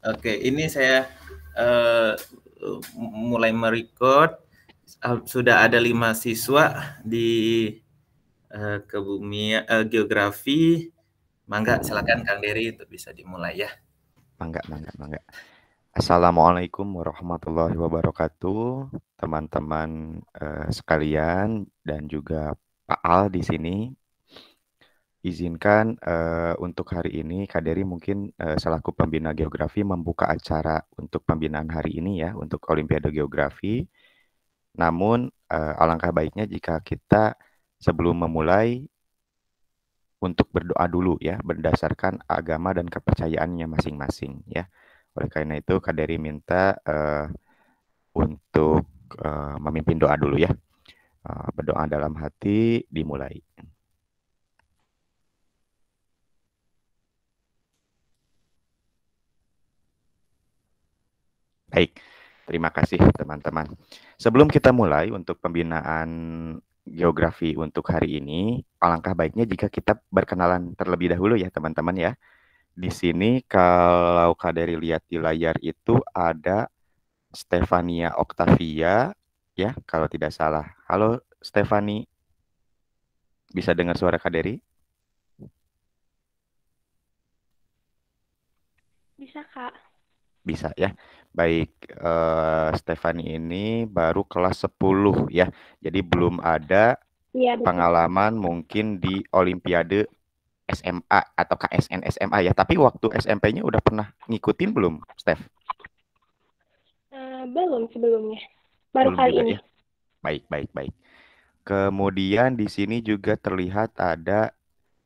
Oke, ini saya uh, mulai merecord. Sudah ada lima siswa di uh, eh, kebumi uh, eh, geografi. Mangga, silakan Kang Dery untuk bisa dimulai ya. Mangga, mangga, mangga. Assalamualaikum warahmatullahi wabarakatuh, teman-teman uh, sekalian dan juga Pak Al di sini izinkan uh, untuk hari ini Kaderi mungkin uh, selaku pembina geografi membuka acara untuk pembinaan hari ini ya untuk Olimpiade Geografi. Namun uh, alangkah baiknya jika kita sebelum memulai untuk berdoa dulu ya berdasarkan agama dan kepercayaannya masing-masing ya. Oleh karena itu Kaderi minta uh, untuk uh, memimpin doa dulu ya. Uh, berdoa dalam hati dimulai. Baik, terima kasih teman-teman. Sebelum kita mulai untuk pembinaan geografi untuk hari ini, alangkah baiknya jika kita berkenalan terlebih dahulu ya teman-teman ya. Di sini kalau Kaderi lihat di layar itu ada Stefania Octavia, ya kalau tidak salah. Halo Stefani. Bisa dengar suara Kaderi? Bisa, Kak. Bisa ya baik uh, eh, Stefani ini baru kelas 10 ya. Jadi belum ada ya, pengalaman mungkin di olimpiade SMA atau KSN SMA ya. Tapi waktu SMP-nya udah pernah ngikutin belum, Stef? Uh, eh, belum sebelumnya. Baru belum kali ini. Ya? Baik, baik, baik. Kemudian di sini juga terlihat ada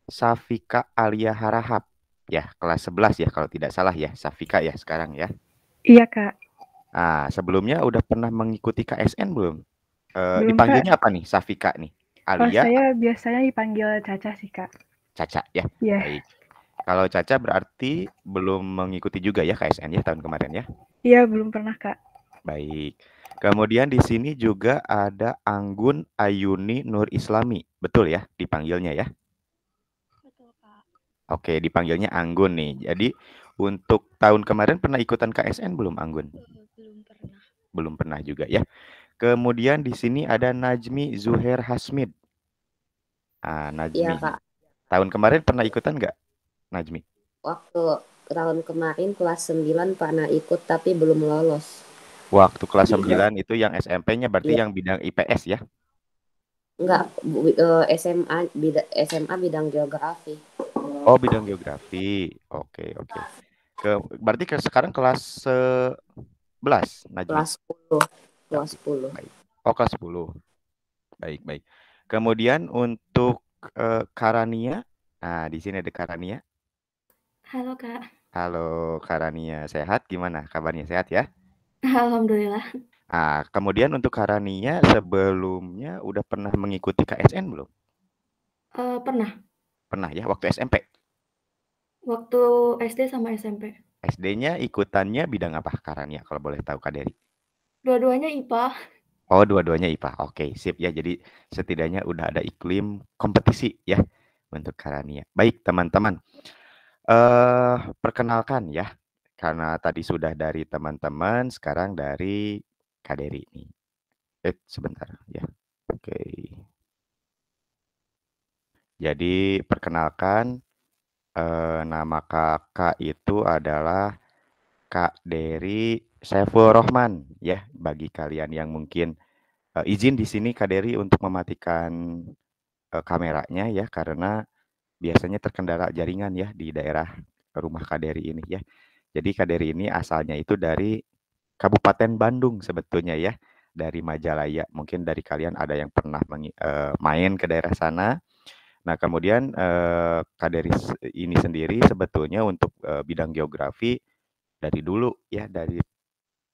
Safika Alia Harahap. Ya, kelas 11 ya kalau tidak salah ya, Safika ya sekarang ya. Iya kak. Ah sebelumnya udah pernah mengikuti KSN belum? Uh, belum dipanggilnya kak. apa nih Safika nih? Oh, Alia? Oh, saya biasanya dipanggil Caca sih kak. Caca ya. Iya. Yeah. Kalau Caca berarti belum mengikuti juga ya KSN ya tahun kemarin ya? Iya belum pernah kak. Baik. Kemudian di sini juga ada Anggun Ayuni Nur Islami, betul ya dipanggilnya ya? Betul Pak. Oke dipanggilnya Anggun nih. Jadi untuk tahun kemarin pernah ikutan KSN belum Anggun? Eh, belum pernah. Belum pernah juga ya. Kemudian di sini ada Najmi Zuher Hasmid. Ah, Najmi. Iya, Kak. Tahun kemarin pernah ikutan nggak, Najmi? Waktu tahun kemarin kelas 9 pernah ikut tapi belum lolos. Waktu kelas 9 iya. itu yang SMP-nya berarti ya. yang bidang IPS ya? Enggak, eh, SMA SMA bidang geografi. Oh, bidang geografi. Oke, okay, oke. Okay. Ke berarti ke sekarang kelas 11, Najib. Kelas 10. Kelas 10. Baik. Oh, kelas 10. Baik, baik. Kemudian untuk uh, Karania. Nah, di sini ada Karania. Halo, Kak. Halo, Karania. Sehat gimana? Kabarnya sehat ya? Alhamdulillah. Nah, kemudian untuk Karania sebelumnya udah pernah mengikuti KSN belum? Uh, pernah. Pernah ya waktu SMP. Waktu SD sama SMP. SD-nya ikutannya bidang apa Karania kalau boleh tahu Kak Dery? Dua-duanya IPA. Oh, dua-duanya IPA. Oke, sip ya. Jadi setidaknya udah ada iklim kompetisi ya untuk Karania. Baik, teman-teman. Uh, perkenalkan ya, karena tadi sudah dari teman-teman, sekarang dari Kak Kaderi nih. Eh, sebentar ya. Oke. Jadi perkenalkan eh, nama Kakak itu adalah Kak Dery Saiful Rohman, ya. Bagi kalian yang mungkin eh, izin di sini Kak Dery untuk mematikan, eh, kameranya ya, karena biasanya terkendala jaringan ya di daerah rumah Kak Dery ini ya. Jadi Kak Dery ini asalnya itu dari Kabupaten Bandung sebetulnya ya, dari Majalaya. Mungkin dari kalian ada yang pernah eh, main ke daerah sana. Nah, kemudian eh, Kaderis eh, ini sendiri sebetulnya untuk eh, bidang geografi dari dulu ya dari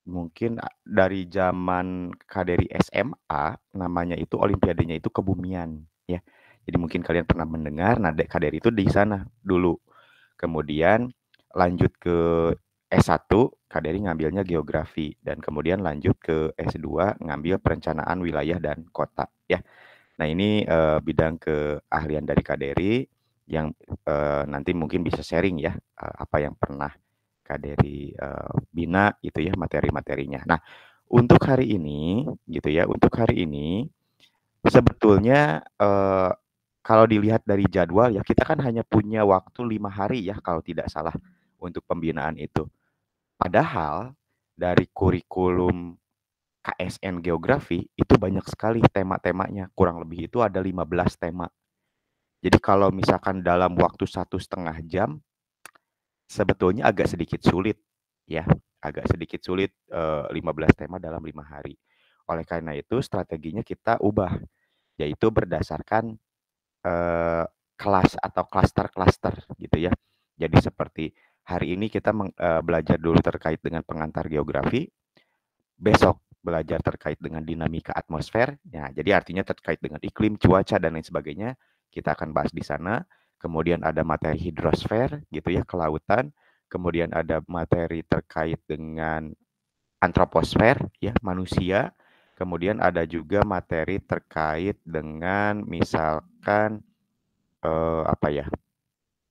mungkin ah, dari zaman Kaderi SMA namanya itu olimpiadenya itu kebumian ya. Jadi mungkin kalian pernah mendengar nah Kaderi itu di sana dulu. Kemudian lanjut ke S1 Kaderi ngambilnya geografi dan kemudian lanjut ke S2 ngambil perencanaan wilayah dan kota ya. Nah ini uh, bidang keahlian dari kaderi yang uh, nanti mungkin bisa sharing ya uh, apa yang pernah kaderi uh, bina itu ya materi-materinya. Nah untuk hari ini gitu ya untuk hari ini sebetulnya uh, kalau dilihat dari jadwal ya kita kan hanya punya waktu lima hari ya kalau tidak salah untuk pembinaan itu. Padahal dari kurikulum KSN geografi itu banyak sekali tema-temanya. Kurang lebih itu ada 15 tema. Jadi kalau misalkan dalam waktu satu setengah jam, sebetulnya agak sedikit sulit ya, agak sedikit sulit eh, lima 15 tema dalam lima hari. Oleh karena itu strateginya kita ubah, yaitu berdasarkan eh, kelas atau klaster-klaster gitu ya. Jadi seperti hari ini kita eh, belajar dulu terkait dengan pengantar geografi, besok belajar terkait dengan dinamika atmosfer. Ya, jadi artinya terkait dengan iklim, cuaca dan lain sebagainya. Kita akan bahas di sana. Kemudian ada materi hidrosfer gitu ya, kelautan. Kemudian ada materi terkait dengan antroposfer ya, manusia. Kemudian ada juga materi terkait dengan misalkan eh, apa ya?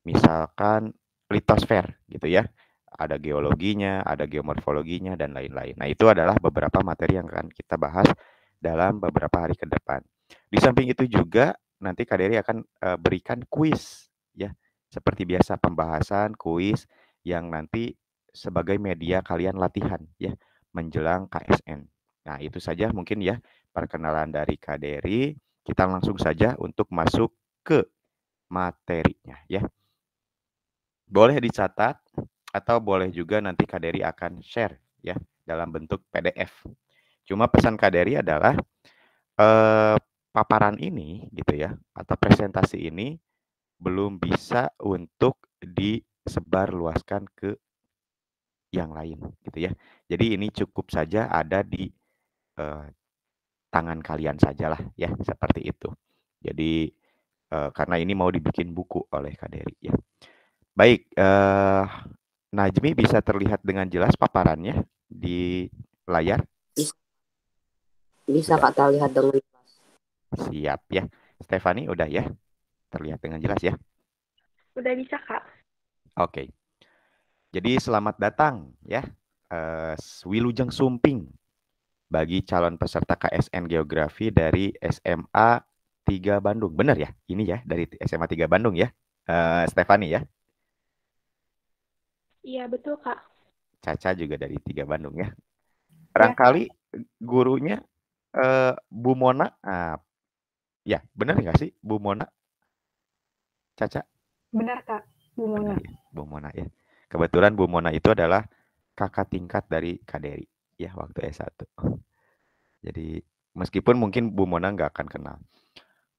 Misalkan litosfer gitu ya ada geologinya, ada geomorfologinya dan lain-lain. Nah, itu adalah beberapa materi yang akan kita bahas dalam beberapa hari ke depan. Di samping itu juga nanti Kaderi akan eh, berikan kuis ya, seperti biasa pembahasan kuis yang nanti sebagai media kalian latihan ya menjelang KSN. Nah, itu saja mungkin ya perkenalan dari Kaderi. Kita langsung saja untuk masuk ke materinya ya. Boleh dicatat atau boleh juga nanti kaderi akan share ya dalam bentuk PDF. Cuma pesan kaderi adalah eh, paparan ini gitu ya atau presentasi ini belum bisa untuk disebarluaskan ke yang lain gitu ya. Jadi ini cukup saja ada di eh, tangan kalian sajalah ya seperti itu. Jadi eh, karena ini mau dibikin buku oleh kaderi ya. Baik, eh, Najmi bisa terlihat dengan jelas paparannya di layar? Bisa Kak terlihat dengan jelas. Siap ya. Stefani udah ya? Terlihat dengan jelas ya? Udah bisa Kak. Oke. Jadi selamat datang ya. Uh, Wilujeng Sumping bagi calon peserta KSN Geografi dari SMA 3 Bandung. Benar ya? Ini ya dari SMA 3 Bandung ya. Uh, eh, Stefani ya. Iya, betul, Kak. Caca juga dari Tiga Bandung ya. Iya. Barangkali ya. gurunya uh, Bu Mona. Uh, ya, benar nggak sih Bu Mona? Caca? Benar, Kak. Bu Mona. Benar, ya. Bu Mona ya. Kebetulan Bu Mona itu adalah kakak tingkat dari Kaderi ya waktu S1. Jadi meskipun mungkin Bu Mona nggak akan kenal.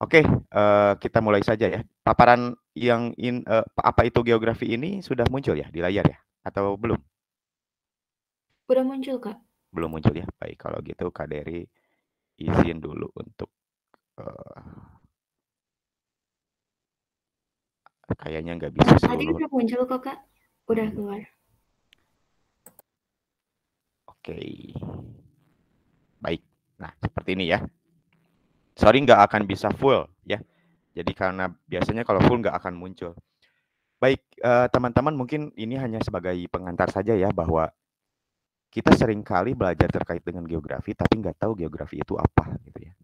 Oke, okay, uh, eh, kita mulai saja ya. Paparan yang in, uh, apa itu geografi ini sudah muncul ya di layar ya atau belum? Sudah muncul, Kak. Belum muncul ya. Baik, kalau gitu Kak Dery izin dulu untuk uh, kayaknya nggak bisa Tadi udah muncul kok, Kak. Udah hmm. keluar. Oke. Okay. Baik. Nah, seperti ini ya sorry nggak akan bisa full ya. Jadi karena biasanya kalau full nggak akan muncul. Baik eh, teman-teman eh, mungkin ini hanya sebagai pengantar saja ya bahwa kita sering kali belajar terkait dengan geografi tapi nggak tahu geografi itu apa gitu ya.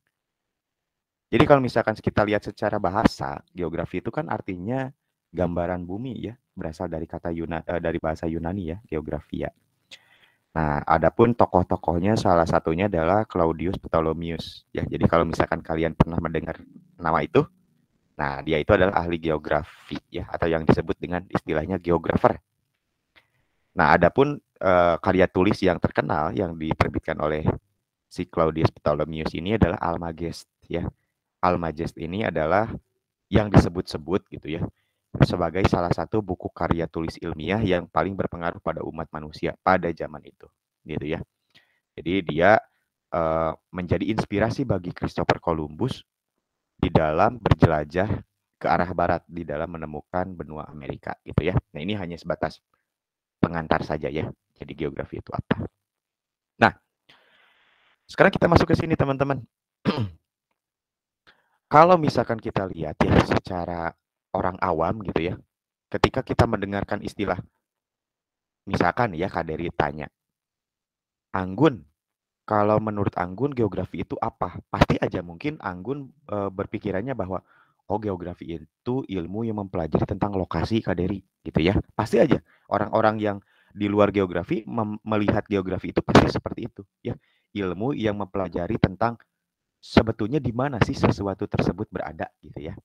Jadi kalau misalkan kita lihat secara bahasa, geografi itu kan artinya gambaran bumi ya, berasal dari kata Yuna, eh, dari bahasa Yunani ya, geografia. Nah, adapun tokoh-tokohnya salah satunya adalah Claudius Ptolemius. Ya, jadi kalau misalkan kalian pernah mendengar nama itu, nah dia itu adalah ahli geografi ya atau yang disebut dengan istilahnya geografer. Nah, adapun eh, karya tulis yang terkenal yang diterbitkan oleh si Claudius Ptolemius ini adalah Almagest ya. Almagest ini adalah yang disebut-sebut gitu ya sebagai salah satu buku karya tulis ilmiah yang paling berpengaruh pada umat manusia pada zaman itu, gitu ya. Jadi dia uh, menjadi inspirasi bagi Christopher Columbus di dalam berjelajah ke arah barat di dalam menemukan benua Amerika, gitu ya. Nah ini hanya sebatas pengantar saja ya. Jadi geografi itu apa? Nah, sekarang kita masuk ke sini teman-teman. Kalau misalkan kita lihat ya secara orang awam gitu ya, ketika kita mendengarkan istilah, misalkan ya Kaderi tanya, Anggun, kalau menurut Anggun geografi itu apa? Pasti aja mungkin Anggun e, berpikirannya bahwa oh geografi itu ilmu yang mempelajari tentang lokasi Kaderi gitu ya. Pasti aja orang-orang yang di luar geografi melihat geografi itu pasti seperti itu ya. Ilmu yang mempelajari tentang sebetulnya di mana sih sesuatu tersebut berada gitu ya.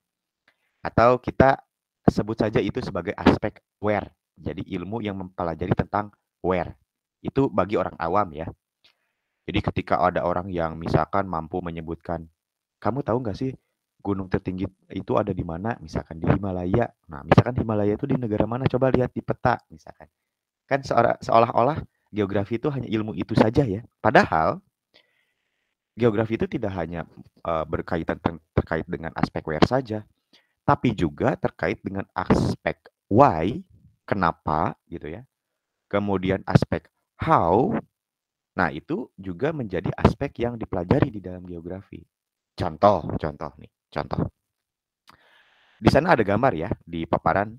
Atau kita sebut saja itu sebagai aspek where. Jadi ilmu yang mempelajari tentang where. Itu bagi orang awam ya. Jadi ketika ada orang yang misalkan mampu menyebutkan, kamu tahu nggak sih gunung tertinggi itu ada di mana? Misalkan di Himalaya. Nah, misalkan Himalaya itu di negara mana? Coba lihat di peta misalkan. Kan seolah-olah geografi itu hanya ilmu itu saja ya. Padahal geografi itu tidak hanya berkaitan terkait dengan aspek where saja, tapi juga terkait dengan aspek why, kenapa gitu ya. Kemudian aspek how. Nah, itu juga menjadi aspek yang dipelajari di dalam geografi. Contoh, contoh nih, contoh. Di sana ada gambar ya di paparan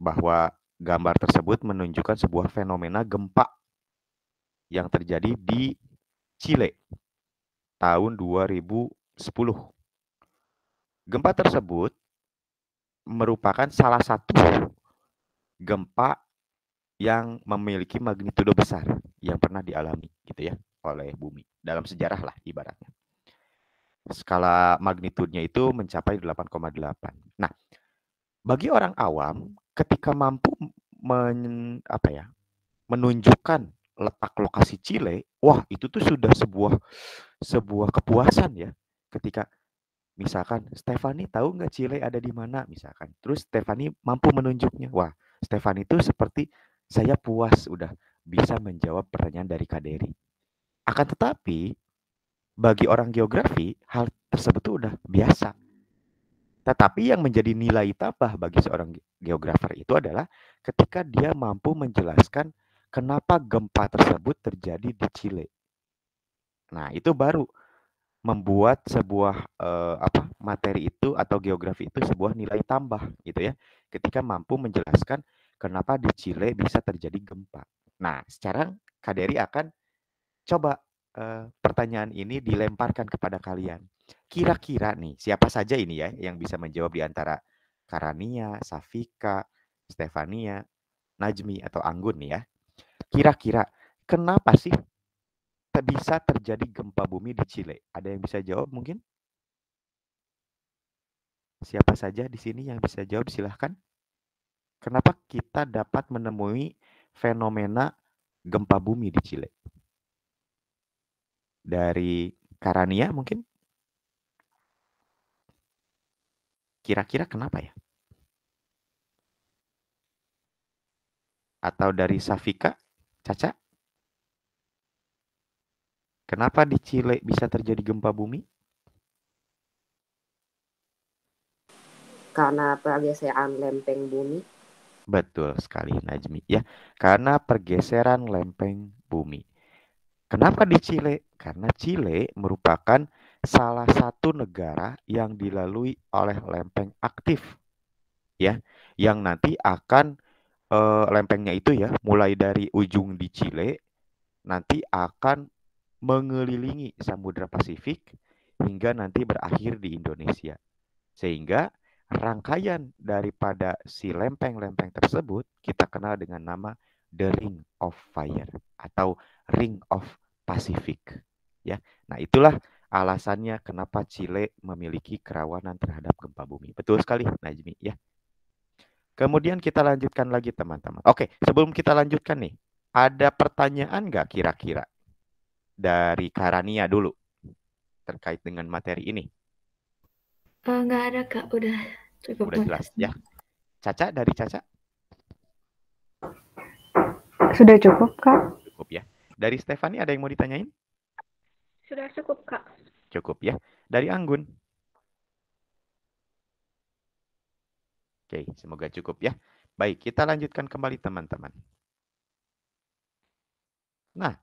bahwa gambar tersebut menunjukkan sebuah fenomena gempa yang terjadi di Chile tahun 2010. Gempa tersebut merupakan salah satu gempa yang memiliki magnitudo besar yang pernah dialami gitu ya oleh bumi dalam sejarah lah ibaratnya. Skala magnitudnya itu mencapai 8,8. Nah, bagi orang awam ketika mampu men, apa ya, menunjukkan letak lokasi Chile, wah itu tuh sudah sebuah sebuah kepuasan ya ketika Misalkan Stefani tahu nggak Chile ada di mana misalkan. Terus Stefani mampu menunjuknya. Wah, Stefani itu seperti saya puas udah bisa menjawab pertanyaan dari Kaderi Akan tetapi bagi orang geografi hal tersebut itu udah biasa. Tetapi yang menjadi nilai tambah bagi seorang geografer itu adalah ketika dia mampu menjelaskan kenapa gempa tersebut terjadi di Chile. Nah, itu baru membuat sebuah eh, apa materi itu atau geografi itu sebuah nilai tambah gitu ya ketika mampu menjelaskan kenapa di Chile bisa terjadi gempa. Nah, sekarang Kaderi akan coba eh, pertanyaan ini dilemparkan kepada kalian. Kira-kira nih siapa saja ini ya yang bisa menjawab di antara Karania, Safika, Stefania, Najmi atau Anggun nih ya. Kira-kira kenapa sih bisa terjadi gempa bumi di Chile? Ada yang bisa jawab mungkin? Siapa saja di sini yang bisa jawab silahkan. Kenapa kita dapat menemui fenomena gempa bumi di Chile? Dari Karania mungkin? Kira-kira kenapa ya? Atau dari Safika, Caca? Kenapa di Chile bisa terjadi gempa bumi? Karena pergeseran lempeng bumi. Betul sekali Najmi ya. Karena pergeseran lempeng bumi. Kenapa di Chile? Karena Chile merupakan salah satu negara yang dilalui oleh lempeng aktif. Ya, yang nanti akan e, lempengnya itu ya mulai dari ujung di Chile nanti akan mengelilingi Samudra Pasifik hingga nanti berakhir di Indonesia. Sehingga rangkaian daripada si lempeng-lempeng tersebut kita kenal dengan nama The Ring of Fire atau Ring of Pacific. Ya, nah itulah alasannya kenapa Chile memiliki kerawanan terhadap gempa bumi. Betul sekali, Najmi. Ya. Kemudian kita lanjutkan lagi teman-teman. Oke, sebelum kita lanjutkan nih, ada pertanyaan nggak kira-kira? dari Karania dulu terkait dengan materi ini? Enggak eh, uh, ada kak, udah cukup. Udah jelas ya. Caca dari Caca? Sudah cukup kak. Cukup ya. Dari Stefani ada yang mau ditanyain? Sudah cukup kak. Cukup ya. Dari Anggun? Oke, semoga cukup ya. Baik, kita lanjutkan kembali teman-teman. Nah,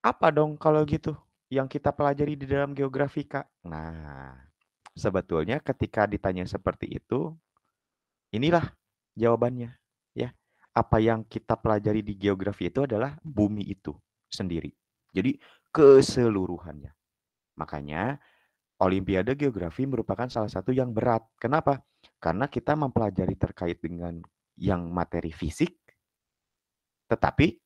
apa dong kalau gitu yang kita pelajari di dalam geografi, Kak? Nah, sebetulnya ketika ditanya seperti itu, inilah jawabannya, ya. Apa yang kita pelajari di geografi itu adalah bumi itu sendiri. Jadi keseluruhannya. Makanya Olimpiade Geografi merupakan salah satu yang berat. Kenapa? Karena kita mempelajari terkait dengan yang materi fisik, tetapi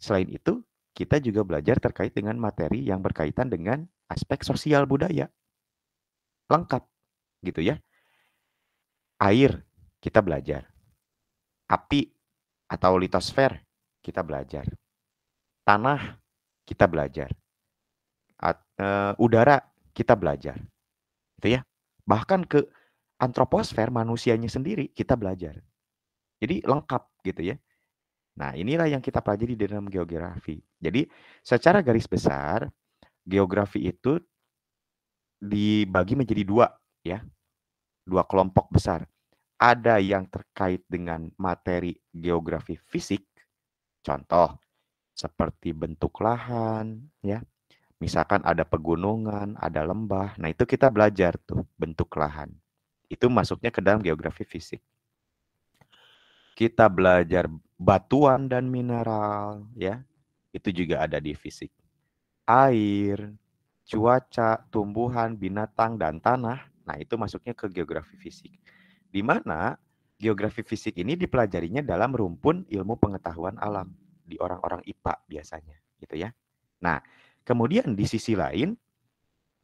selain itu kita juga belajar terkait dengan materi yang berkaitan dengan aspek sosial budaya. Lengkap gitu ya. Air kita belajar. Api atau litosfer kita belajar. Tanah kita belajar. At, e, udara kita belajar. Gitu ya. Bahkan ke antroposfer manusianya sendiri kita belajar. Jadi lengkap gitu ya. Nah, inilah yang kita pelajari di dalam geografi. Jadi, secara garis besar, geografi itu dibagi menjadi dua, ya, dua kelompok besar. Ada yang terkait dengan materi geografi fisik, contoh seperti bentuk lahan, ya. Misalkan ada pegunungan, ada lembah. Nah, itu kita belajar tuh bentuk lahan. Itu masuknya ke dalam geografi fisik. Kita belajar batuan dan mineral, ya. Itu juga ada di fisik. Air, cuaca, tumbuhan, binatang dan tanah. Nah, itu masuknya ke geografi fisik. Di mana geografi fisik ini dipelajarinya dalam rumpun ilmu pengetahuan alam di orang-orang IPA biasanya, gitu ya. Nah, kemudian di sisi lain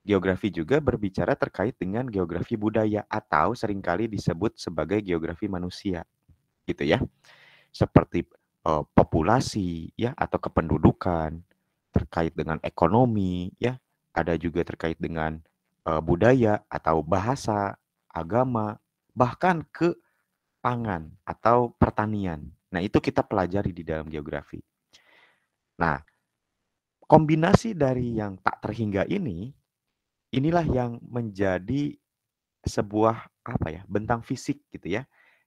geografi juga berbicara terkait dengan geografi budaya atau seringkali disebut sebagai geografi manusia gitu ya. Seperti uh, populasi ya atau kependudukan, terkait dengan ekonomi ya, ada juga terkait dengan uh, budaya atau bahasa, agama, bahkan ke pangan atau pertanian. Nah, itu kita pelajari di dalam geografi. Nah, kombinasi dari yang tak terhingga ini inilah yang menjadi sebuah apa ya bentang fisik gitu ya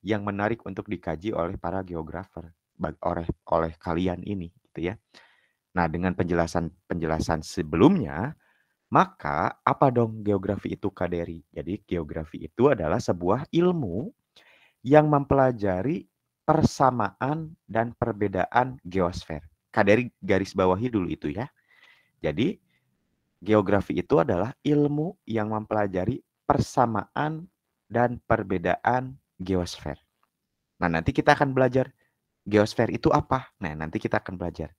yang menarik untuk dikaji oleh para geografer oleh oleh kalian ini gitu ya. Nah, dengan penjelasan-penjelasan sebelumnya, maka apa dong geografi itu Kaderi? Jadi geografi itu adalah sebuah ilmu yang mempelajari persamaan dan perbedaan geosfer. Kaderi garis bawahi dulu itu ya. Jadi geografi itu adalah ilmu yang mempelajari persamaan dan perbedaan geosfer. Nah, nanti kita akan belajar geosfer itu apa. Nah, nanti kita akan belajar.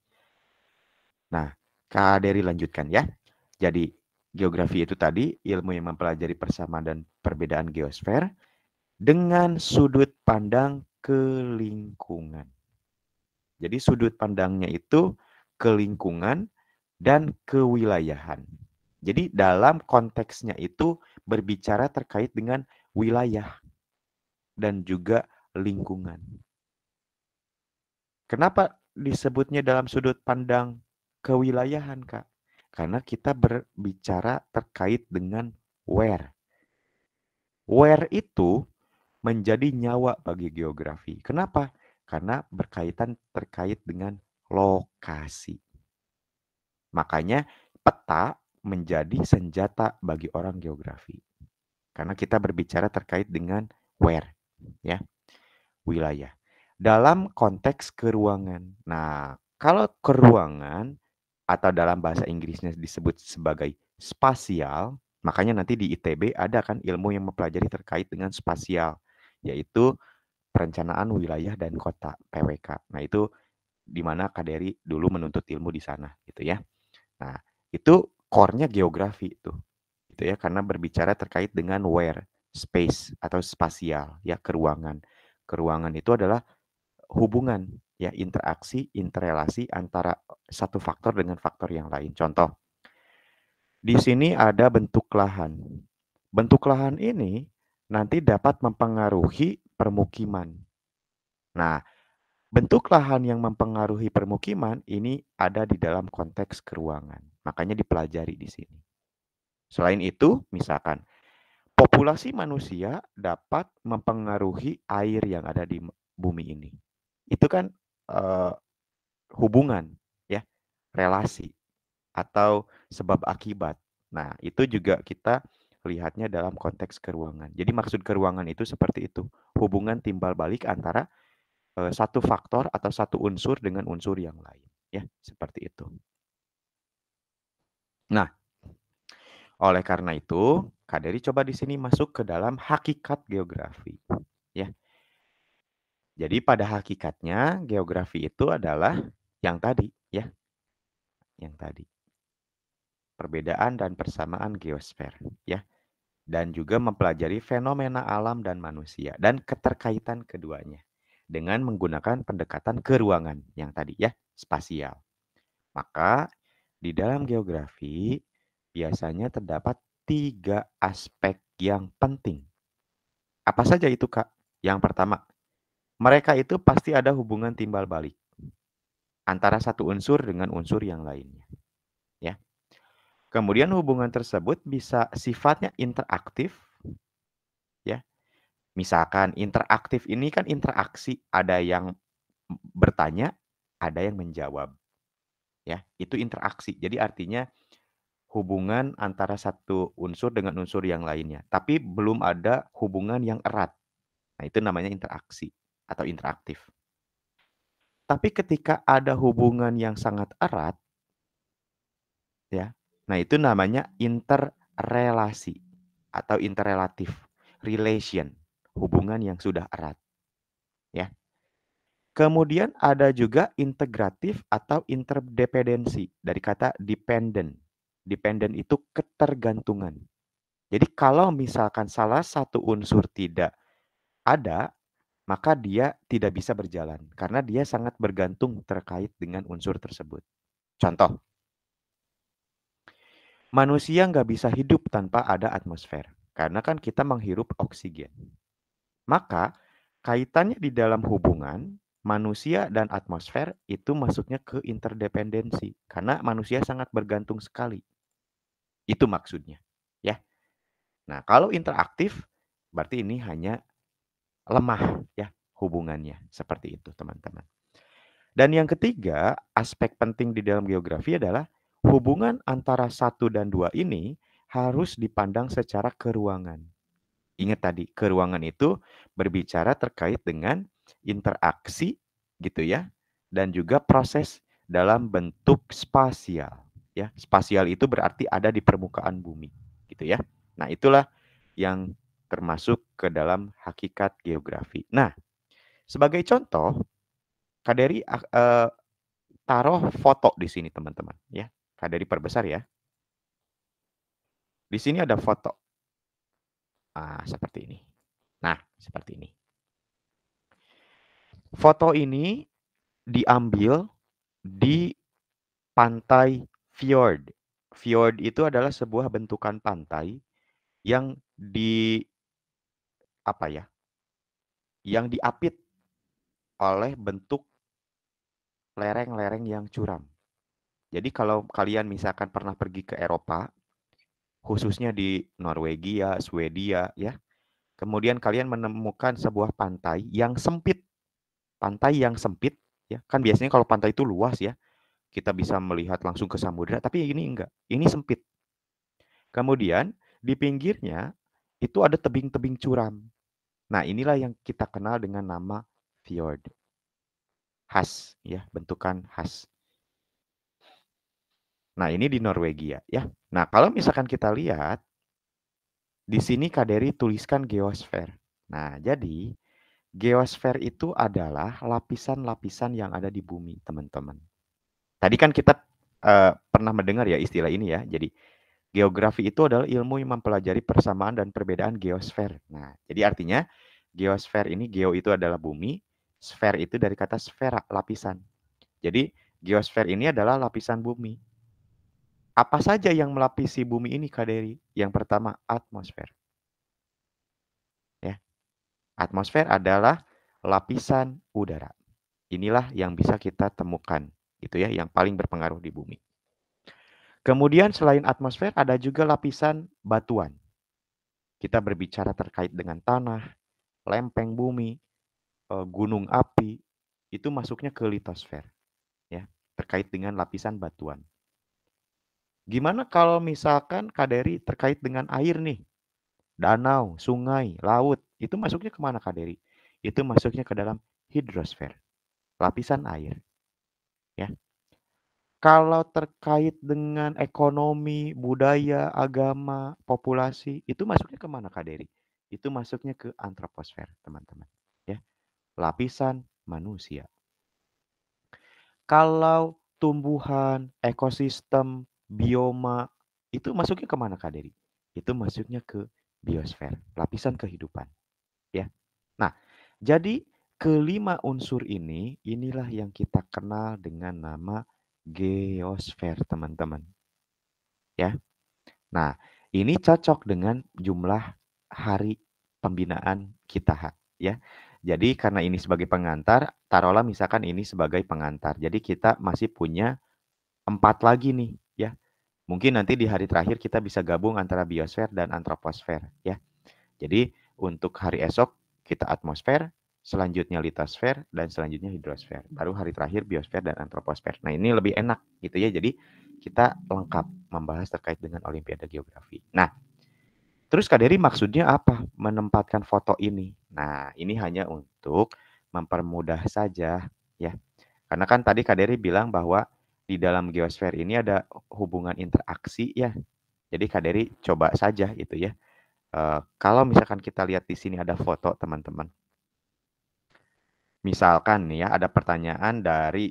Nah, Kak Dery lanjutkan ya. Jadi, geografi itu tadi ilmu yang mempelajari persamaan dan perbedaan geosfer dengan sudut pandang kelingkungan. Jadi sudut pandangnya itu kelingkungan dan kewilayahan. Jadi dalam konteksnya itu berbicara terkait dengan wilayah dan juga lingkungan. Kenapa disebutnya dalam sudut pandang kewilayahan, Kak? Karena kita berbicara terkait dengan where. Where itu menjadi nyawa bagi geografi. Kenapa? Karena berkaitan terkait dengan lokasi. Makanya peta menjadi senjata bagi orang geografi. Karena kita berbicara terkait dengan where ya wilayah dalam konteks keruangan. Nah, kalau keruangan atau dalam bahasa Inggrisnya disebut sebagai spasial, makanya nanti di ITB ada kan ilmu yang mempelajari terkait dengan spasial, yaitu perencanaan wilayah dan kota PWK. Nah, itu di mana Kaderi dulu menuntut ilmu di sana gitu ya. Nah, itu core-nya geografi itu, Gitu ya karena berbicara terkait dengan where space atau spasial ya keruangan. Keruangan itu adalah hubungan ya interaksi interelasi antara satu faktor dengan faktor yang lain. Contoh di sini ada bentuk lahan. Bentuk lahan ini nanti dapat mempengaruhi permukiman. Nah, bentuk lahan yang mempengaruhi permukiman ini ada di dalam konteks keruangan. Makanya dipelajari di sini. Selain itu, misalkan populasi manusia dapat mempengaruhi air yang ada di bumi ini. Itu kan eh, hubungan ya, relasi atau sebab akibat. Nah, itu juga kita lihatnya dalam konteks keruangan. Jadi maksud keruangan itu seperti itu, hubungan timbal balik antara eh, satu faktor atau satu unsur dengan unsur yang lain, ya, seperti itu. Nah, oleh karena itu, Kaderi coba di sini masuk ke dalam hakikat geografi. Ya. Jadi pada hakikatnya geografi itu adalah yang tadi, ya. Yang tadi. Perbedaan dan persamaan geosfer, ya. Dan juga mempelajari fenomena alam dan manusia dan keterkaitan keduanya dengan menggunakan pendekatan keruangan yang tadi ya, spasial. Maka di dalam geografi biasanya terdapat tiga aspek yang penting. Apa saja itu, Kak? Yang pertama, mereka itu pasti ada hubungan timbal balik antara satu unsur dengan unsur yang lainnya. Ya. Kemudian hubungan tersebut bisa sifatnya interaktif ya. Misalkan interaktif ini kan interaksi ada yang bertanya, ada yang menjawab. Ya, itu interaksi. Jadi artinya hubungan antara satu unsur dengan unsur yang lainnya, tapi belum ada hubungan yang erat. Nah, itu namanya interaksi atau interaktif. Tapi ketika ada hubungan yang sangat erat, ya, nah itu namanya interrelasi atau interrelatif, relation, hubungan yang sudah erat. Ya. Kemudian ada juga integratif atau interdependensi dari kata dependent Dependent itu ketergantungan. Jadi kalau misalkan salah satu unsur tidak ada, maka dia tidak bisa berjalan karena dia sangat bergantung terkait dengan unsur tersebut. Contoh, manusia nggak bisa hidup tanpa ada atmosfer karena kan kita menghirup oksigen. Maka kaitannya di dalam hubungan manusia dan atmosfer itu masuknya ke interdependensi karena manusia sangat bergantung sekali itu maksudnya, ya. Nah, kalau interaktif berarti ini hanya lemah ya hubungannya seperti itu, teman-teman. Dan yang ketiga, aspek penting di dalam geografi adalah hubungan antara satu dan dua ini harus dipandang secara keruangan. Ingat tadi, keruangan itu berbicara terkait dengan interaksi gitu ya, dan juga proses dalam bentuk spasial ya spasial itu berarti ada di permukaan bumi gitu ya nah itulah yang termasuk ke dalam hakikat geografi nah sebagai contoh Kaderi eh, taruh foto di sini teman-teman ya Kaderi perbesar ya di sini ada foto ah seperti ini nah seperti ini foto ini diambil di pantai Fjord. Fjord itu adalah sebuah bentukan pantai yang di apa ya? Yang diapit oleh bentuk lereng-lereng yang curam. Jadi kalau kalian misalkan pernah pergi ke Eropa, khususnya di Norwegia, Swedia ya. Kemudian kalian menemukan sebuah pantai yang sempit. Pantai yang sempit ya. Kan biasanya kalau pantai itu luas ya kita bisa melihat langsung ke samudera, tapi ini enggak. Ini sempit. Kemudian di pinggirnya itu ada tebing-tebing curam. Nah, inilah yang kita kenal dengan nama fjord. Khas ya, bentukan khas. Nah, ini di Norwegia ya. Nah, kalau misalkan kita lihat di sini Kaderi tuliskan geosfer. Nah, jadi geosfer itu adalah lapisan-lapisan yang ada di bumi, teman-teman. Tadi kan kita uh, pernah mendengar ya istilah ini ya. Jadi geografi itu adalah ilmu yang mempelajari persamaan dan perbedaan geosfer. Nah, jadi artinya geosfer ini geo itu adalah bumi, sfer itu dari kata sfera lapisan. Jadi geosfer ini adalah lapisan bumi. Apa saja yang melapisi bumi ini Kaderi? Yang pertama atmosfer. Ya. Atmosfer adalah lapisan udara. Inilah yang bisa kita temukan gitu ya yang paling berpengaruh di bumi. Kemudian selain atmosfer ada juga lapisan batuan. Kita berbicara terkait dengan tanah, lempeng bumi, eh, gunung api, itu masuknya ke litosfer ya, terkait dengan lapisan batuan. Gimana kalau misalkan Kaderi terkait dengan air nih? Danau, sungai, laut, itu masuknya kemana Kaderi? Itu masuknya ke dalam hidrosfer, lapisan air ya. Kalau terkait dengan ekonomi, budaya, agama, populasi, itu masuknya ke mana Kak Dery? Itu masuknya ke antroposfer, teman-teman, ya. Lapisan manusia. Kalau tumbuhan, ekosistem, bioma, itu masuknya ke mana Kak Dery? Itu masuknya ke biosfer, lapisan kehidupan, ya. Nah, jadi kelima unsur ini inilah yang kita kenal dengan nama geosfer, teman-teman. Ya. Nah, ini cocok dengan jumlah hari pembinaan kita, ya. Jadi karena ini sebagai pengantar, taruhlah misalkan ini sebagai pengantar. Jadi kita masih punya empat lagi nih, ya. Mungkin nanti di hari terakhir kita bisa gabung antara biosfer dan antroposfer, ya. Jadi untuk hari esok kita atmosfer, selanjutnya litosfer dan selanjutnya hidrosfer hmm. baru hari terakhir biosfer dan antroposfer nah ini lebih enak gitu ya jadi kita lengkap membahas terkait dengan olimpiade geografi nah terus kaderi maksudnya apa menempatkan foto ini nah ini hanya untuk mempermudah saja ya karena kan tadi kaderi bilang bahwa di dalam geosfer ini ada hubungan interaksi ya jadi kaderi coba saja gitu ya Uh, kalau misalkan kita lihat di sini ada foto teman-teman. Misalkan nih ya ada pertanyaan dari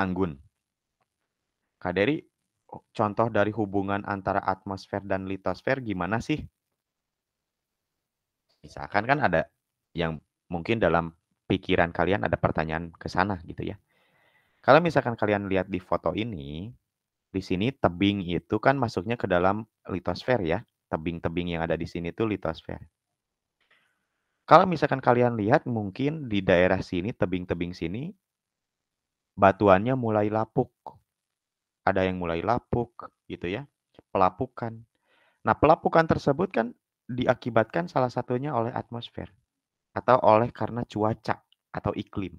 Anggun. Kak Dery, contoh dari hubungan antara atmosfer dan litosfer gimana sih? Misalkan kan ada yang mungkin dalam pikiran kalian ada pertanyaan ke sana gitu ya. Kalau misalkan kalian lihat di foto ini, di sini tebing itu kan masuknya ke dalam litosfer ya. Tebing-tebing yang ada di sini itu litosfer. Kalau misalkan kalian lihat mungkin di daerah sini, tebing-tebing sini, batuannya mulai lapuk. Ada yang mulai lapuk gitu ya, pelapukan. Nah pelapukan tersebut kan diakibatkan salah satunya oleh atmosfer atau oleh karena cuaca atau iklim.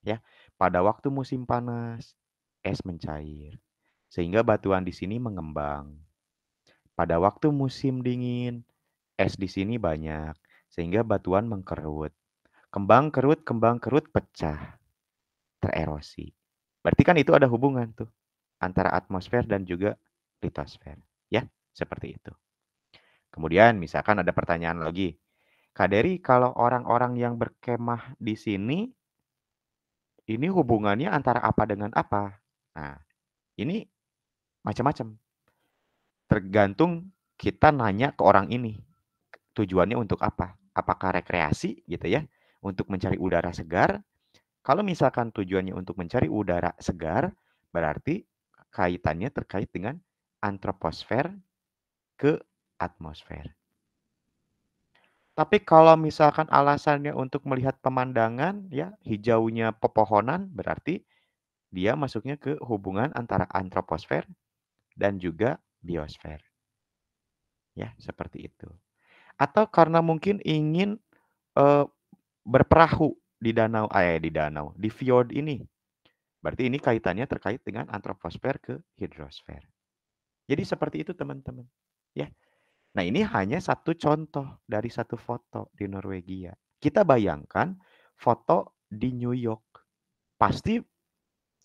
Ya, pada waktu musim panas, es mencair sehingga batuan di sini mengembang. Pada waktu musim dingin, es di sini banyak sehingga batuan mengkerut. Kembang kerut, kembang kerut pecah, tererosi. Berarti kan itu ada hubungan tuh antara atmosfer dan juga litosfer, ya seperti itu. Kemudian misalkan ada pertanyaan lagi, Kak Kaderi kalau orang-orang yang berkemah di sini, ini hubungannya antara apa dengan apa? Nah, ini macam-macam. Tergantung kita nanya ke orang ini, tujuannya untuk apa? apakah rekreasi gitu ya untuk mencari udara segar. Kalau misalkan tujuannya untuk mencari udara segar, berarti kaitannya terkait dengan antroposfer ke atmosfer. Tapi kalau misalkan alasannya untuk melihat pemandangan, ya hijaunya pepohonan, berarti dia masuknya ke hubungan antara antroposfer dan juga biosfer. Ya, seperti itu atau karena mungkin ingin uh, berperahu di danau eh di danau di fjord ini. Berarti ini kaitannya terkait dengan antroposfer ke hidrosfer. Jadi seperti itu teman-teman. Ya. Nah, ini hanya satu contoh dari satu foto di Norwegia. Kita bayangkan foto di New York. Pasti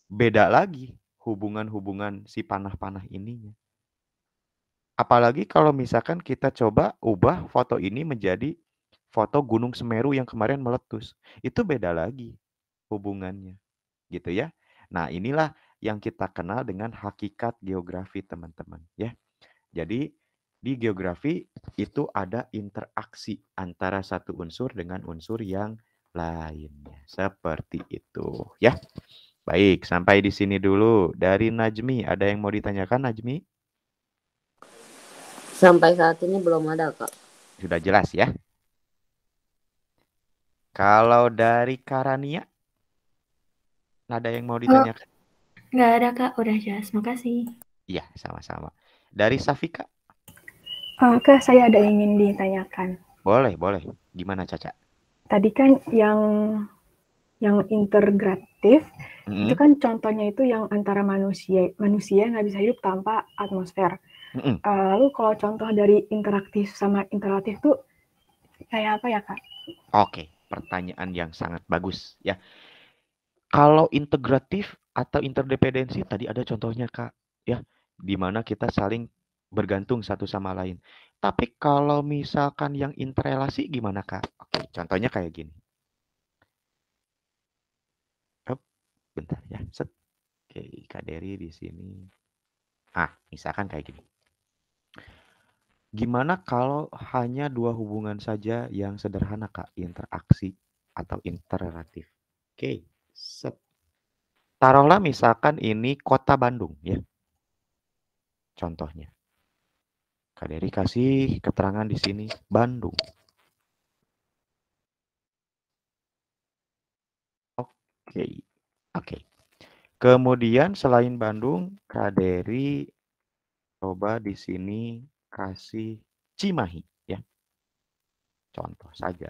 beda lagi hubungan-hubungan si panah-panah ininya. Apalagi kalau misalkan kita coba ubah foto ini menjadi foto Gunung Semeru yang kemarin meletus. Itu beda lagi hubungannya. Gitu ya. Nah, inilah yang kita kenal dengan hakikat geografi, teman-teman, ya. Jadi di geografi itu ada interaksi antara satu unsur dengan unsur yang lainnya. Seperti itu, ya. Baik, sampai di sini dulu. Dari Najmi, ada yang mau ditanyakan Najmi? Sampai saat ini belum ada, Kak. Sudah jelas ya. Kalau dari Karania, ada yang mau oh, ditanyakan? Oh, nggak ada, Kak. Udah jelas. Makasih. Iya, sama-sama. Dari Safika? Uh, Kak, saya ada yang ingin ditanyakan. Boleh, boleh. Gimana, Caca? Tadi kan yang yang integratif mm -hmm. itu kan contohnya itu yang antara manusia manusia nggak bisa hidup tanpa atmosfer Mm-hmm. Uh, eh, lalu kalau contoh dari interaktif sama interaktif tuh kayak apa ya kak? Oke, pertanyaan yang sangat bagus ya. Kalau integratif atau interdependensi tadi ada contohnya kak ya, dimana kita saling bergantung satu sama lain. Tapi kalau misalkan yang interrelasi gimana kak? Oke, contohnya kayak gini. Oh, bentar ya, set. Oke, Kak Dery di sini. Ah, misalkan kayak gini. Gimana kalau hanya dua hubungan saja yang sederhana, Kak? Interaksi atau interrelatif. Oke, okay. set. Taruhlah misalkan ini kota Bandung ya. Contohnya. Kak Dery kasih keterangan di sini Bandung. Oke. Oke. Kemudian selain Bandung, Kak Dery coba di sini kasih Cimahi ya. Contoh saja.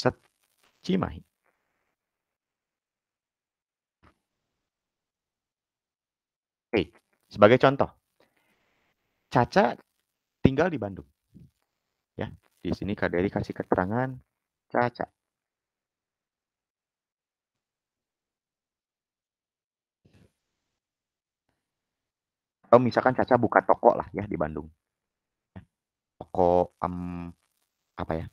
Set Cimahi. Oke, sebagai contoh. Caca tinggal di Bandung. Ya, di sini KDRI kasih keterangan Caca atau misalkan Caca buka toko lah ya di Bandung toko um, apa ya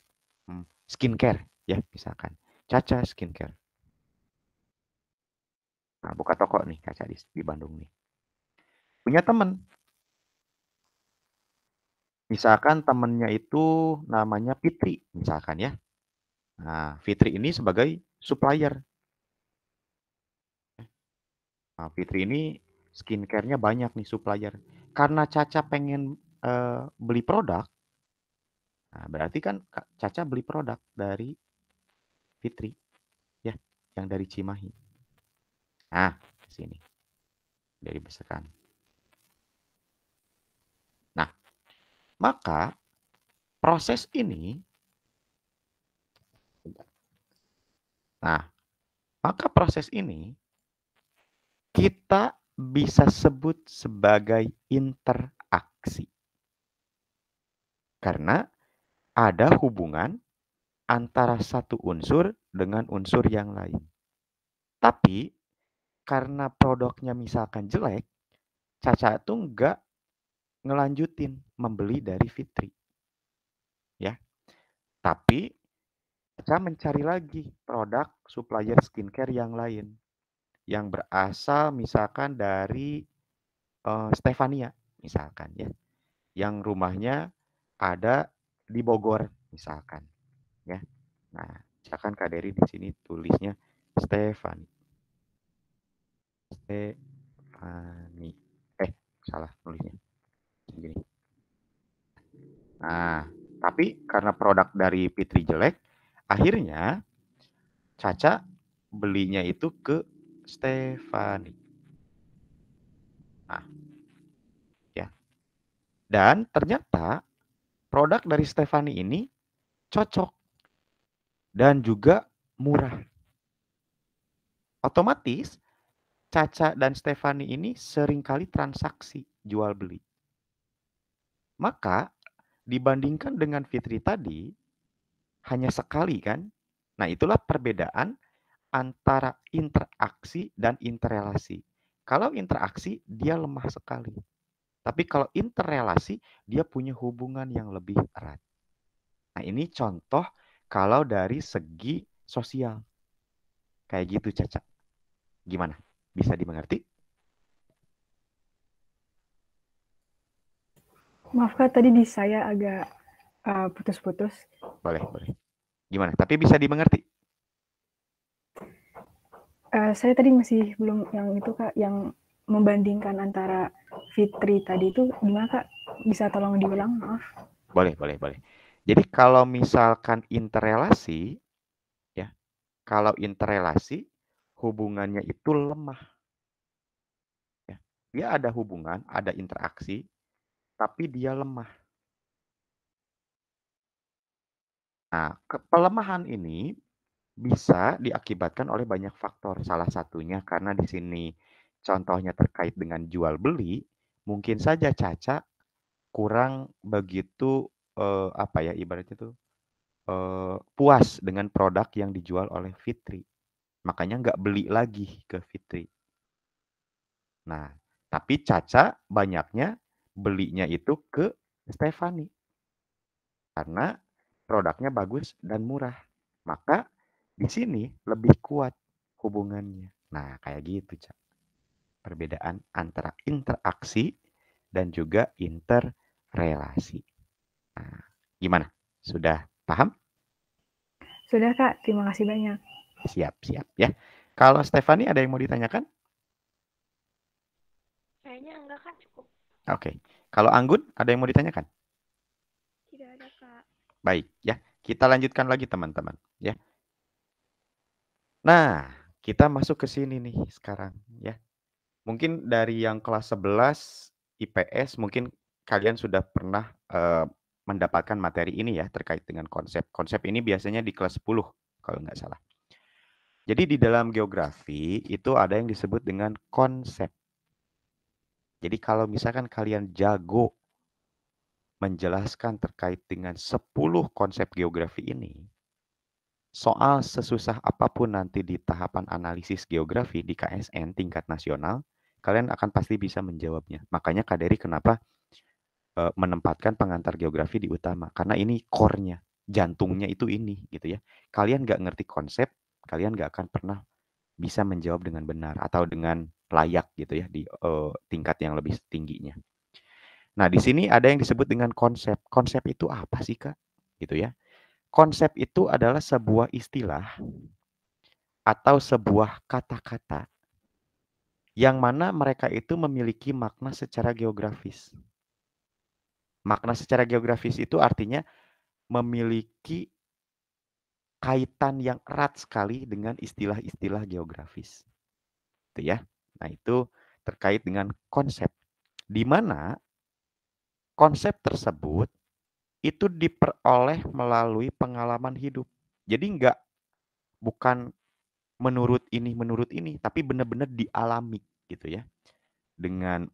um, skincare ya misalkan Caca skincare nah, buka toko nih Caca di, di Bandung nih punya teman misalkan temennya itu namanya Fitri misalkan ya nah Fitri ini sebagai supplier nah, Fitri ini skincare-nya banyak nih supplier. Karena Caca pengen uh, beli produk, nah berarti kan Caca beli produk dari Fitri, ya, yang dari Cimahi. Nah, sini dari Besekan. Nah, maka proses ini Nah, maka proses ini kita bisa sebut sebagai interaksi. Karena ada hubungan antara satu unsur dengan unsur yang lain. Tapi karena produknya misalkan jelek, Caca tuh nggak ngelanjutin membeli dari Fitri. Ya. Tapi Caca mencari lagi produk supplier skincare yang lain yang berasal misalkan dari uh, Stefania misalkan ya yang rumahnya ada di Bogor misalkan ya nah misalkan Kak Dery di sini tulisnya Stefani Stefani eh salah tulisnya gini nah tapi karena produk dari Fitri jelek akhirnya Caca belinya itu ke Stefani. Nah, ya. Dan ternyata produk dari Stefani ini cocok dan juga murah. Otomatis Caca dan Stefani ini seringkali transaksi jual beli. Maka dibandingkan dengan Fitri tadi hanya sekali kan? Nah, itulah perbedaan antara interaksi dan interrelasi. Kalau interaksi, dia lemah sekali. Tapi kalau interrelasi, dia punya hubungan yang lebih erat. Nah, ini contoh kalau dari segi sosial. Kayak gitu, Caca. Gimana? Bisa dimengerti? Maaf Kak, tadi di saya agak eh, putus-putus. Uh, boleh, boleh. Gimana? Tapi bisa dimengerti? Eh, saya tadi masih belum yang itu kak, yang membandingkan antara Fitri tadi itu gimana kak? Bisa tolong diulang? Maaf. Boleh, boleh, boleh. Jadi kalau misalkan interelasi ya, kalau interelasi hubungannya itu lemah. Ya, dia ada hubungan, ada interaksi, tapi dia lemah. Nah, pelemahan ini bisa diakibatkan oleh banyak faktor. Salah satunya karena di sini contohnya terkait dengan jual beli, mungkin saja Caca kurang begitu eh, apa ya ibaratnya tuh eh, puas dengan produk yang dijual oleh Fitri. Makanya nggak beli lagi ke Fitri. Nah, tapi Caca banyaknya belinya itu ke Stefani. Karena produknya bagus dan murah. Maka di sini lebih kuat hubungannya. Nah, kayak gitu, Cak. Perbedaan antara interaksi dan juga interrelasi. Nah, gimana? Sudah paham? Sudah, Kak. Terima kasih banyak. Siap, siap ya. Kalau Stefani ada yang mau ditanyakan? Kayaknya enggak, Kak. Cukup. Oke. Okay. Kalau Anggun, ada yang mau ditanyakan? Tidak ada, Kak. Baik, ya. Kita lanjutkan lagi, teman-teman. Ya. Nah, kita masuk ke sini nih sekarang ya. Mungkin dari yang kelas 11 IPS mungkin kalian sudah pernah eh, mendapatkan materi ini ya terkait dengan konsep. Konsep ini biasanya di kelas 10 kalau nggak salah. Jadi di dalam geografi itu ada yang disebut dengan konsep. Jadi kalau misalkan kalian jago menjelaskan terkait dengan 10 konsep geografi ini, soal sesusah apapun nanti di tahapan analisis geografi di KSN tingkat nasional, kalian akan pasti bisa menjawabnya. Makanya Kaderi kenapa e, menempatkan pengantar geografi di utama karena ini core-nya, jantungnya itu ini gitu ya. Kalian nggak ngerti konsep, kalian nggak akan pernah bisa menjawab dengan benar atau dengan layak gitu ya di e, tingkat yang lebih tingginya. Nah, di sini ada yang disebut dengan konsep. Konsep itu apa sih, Kak? Gitu ya. Konsep itu adalah sebuah istilah atau sebuah kata-kata yang mana mereka itu memiliki makna secara geografis. Makna secara geografis itu artinya memiliki kaitan yang erat sekali dengan istilah-istilah geografis. Itu ya. Nah, itu terkait dengan konsep di mana konsep tersebut itu diperoleh melalui pengalaman hidup. Jadi enggak bukan menurut ini menurut ini, tapi benar-benar dialami gitu ya. Dengan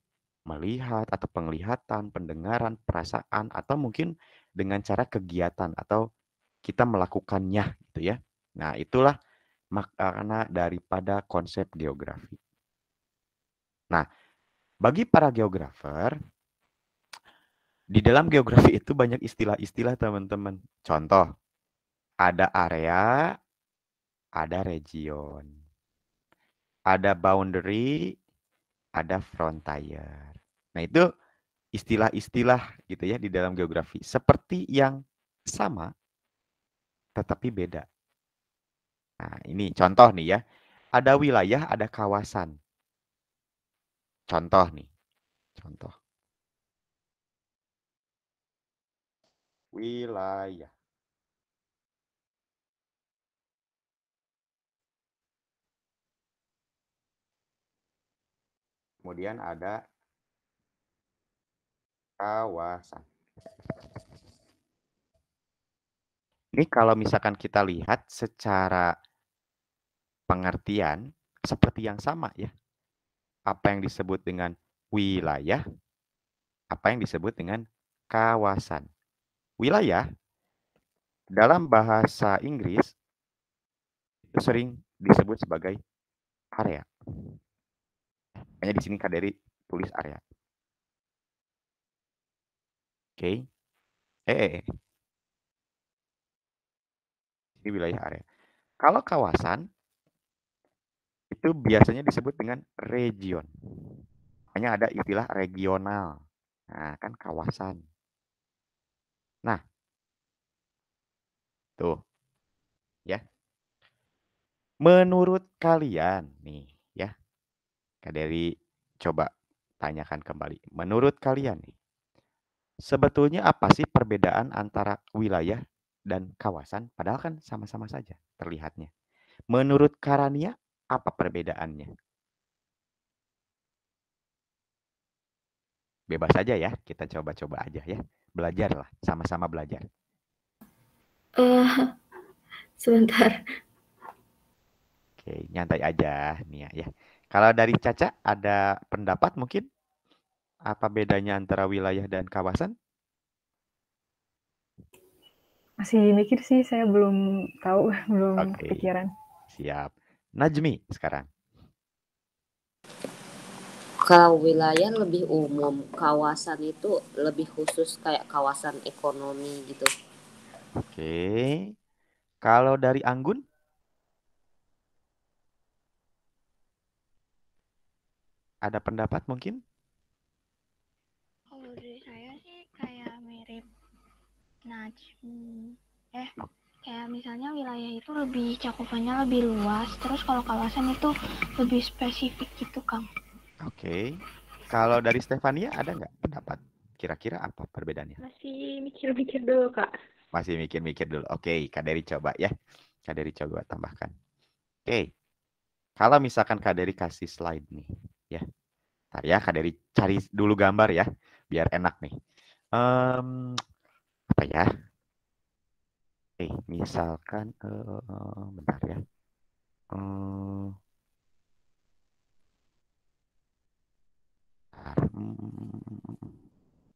melihat atau penglihatan, pendengaran, perasaan atau mungkin dengan cara kegiatan atau kita melakukannya gitu ya. Nah, itulah makna eh, daripada konsep geografi. Nah, bagi para geografer, di dalam geografi itu banyak istilah-istilah teman-teman. Contoh, ada area, ada region, ada boundary, ada frontier. Nah itu istilah-istilah gitu ya di dalam geografi. Seperti yang sama, tetapi beda. Nah ini contoh nih ya. Ada wilayah, ada kawasan. Contoh nih, contoh. wilayah. Kemudian ada kawasan. Ini kalau misalkan kita lihat secara pengertian seperti yang sama ya. Apa yang disebut dengan wilayah, apa yang disebut dengan kawasan wilayah dalam bahasa Inggris itu sering disebut sebagai area. Hanya di sini kaderi tulis area. Oke. Okay. Eh, eh, eh. Ini wilayah area. Kalau kawasan itu biasanya disebut dengan region. Hanya ada istilah regional. Nah, kan kawasan. Nah, tuh, ya. Menurut kalian nih, ya, Kak Dery coba tanyakan kembali. Menurut kalian nih, sebetulnya apa sih perbedaan antara wilayah dan kawasan? Padahal kan sama-sama saja terlihatnya. Menurut Karania, apa perbedaannya? bebas saja ya kita coba-coba aja ya belajar lah sama-sama belajar uh, sebentar oke nyantai aja Nia ya kalau dari Caca ada pendapat mungkin apa bedanya antara wilayah dan kawasan masih mikir sih saya belum tahu belum okay. kepikiran siap Najmi sekarang kalau wilayah lebih umum kawasan itu lebih khusus kayak kawasan ekonomi gitu oke kalau dari Anggun ada pendapat mungkin kalau dari saya sih kayak mirip Najmi eh kayak misalnya wilayah itu lebih cakupannya lebih luas terus kalau kawasan itu lebih spesifik gitu Kang Oke. Kalau dari Stefania ada nggak pendapat? Kira-kira apa perbedaannya? Masih mikir-mikir dulu, Kak. Masih mikir-mikir dulu. Oke, Kak Dery coba ya. Kak Dery coba tambahkan. Oke. Kalau misalkan Kak Dery kasih slide nih, ya. Ntar ya, Kak Dery cari dulu gambar ya, biar enak nih. Um, apa ya? Eh, misalkan, uh, bentar ya. Um,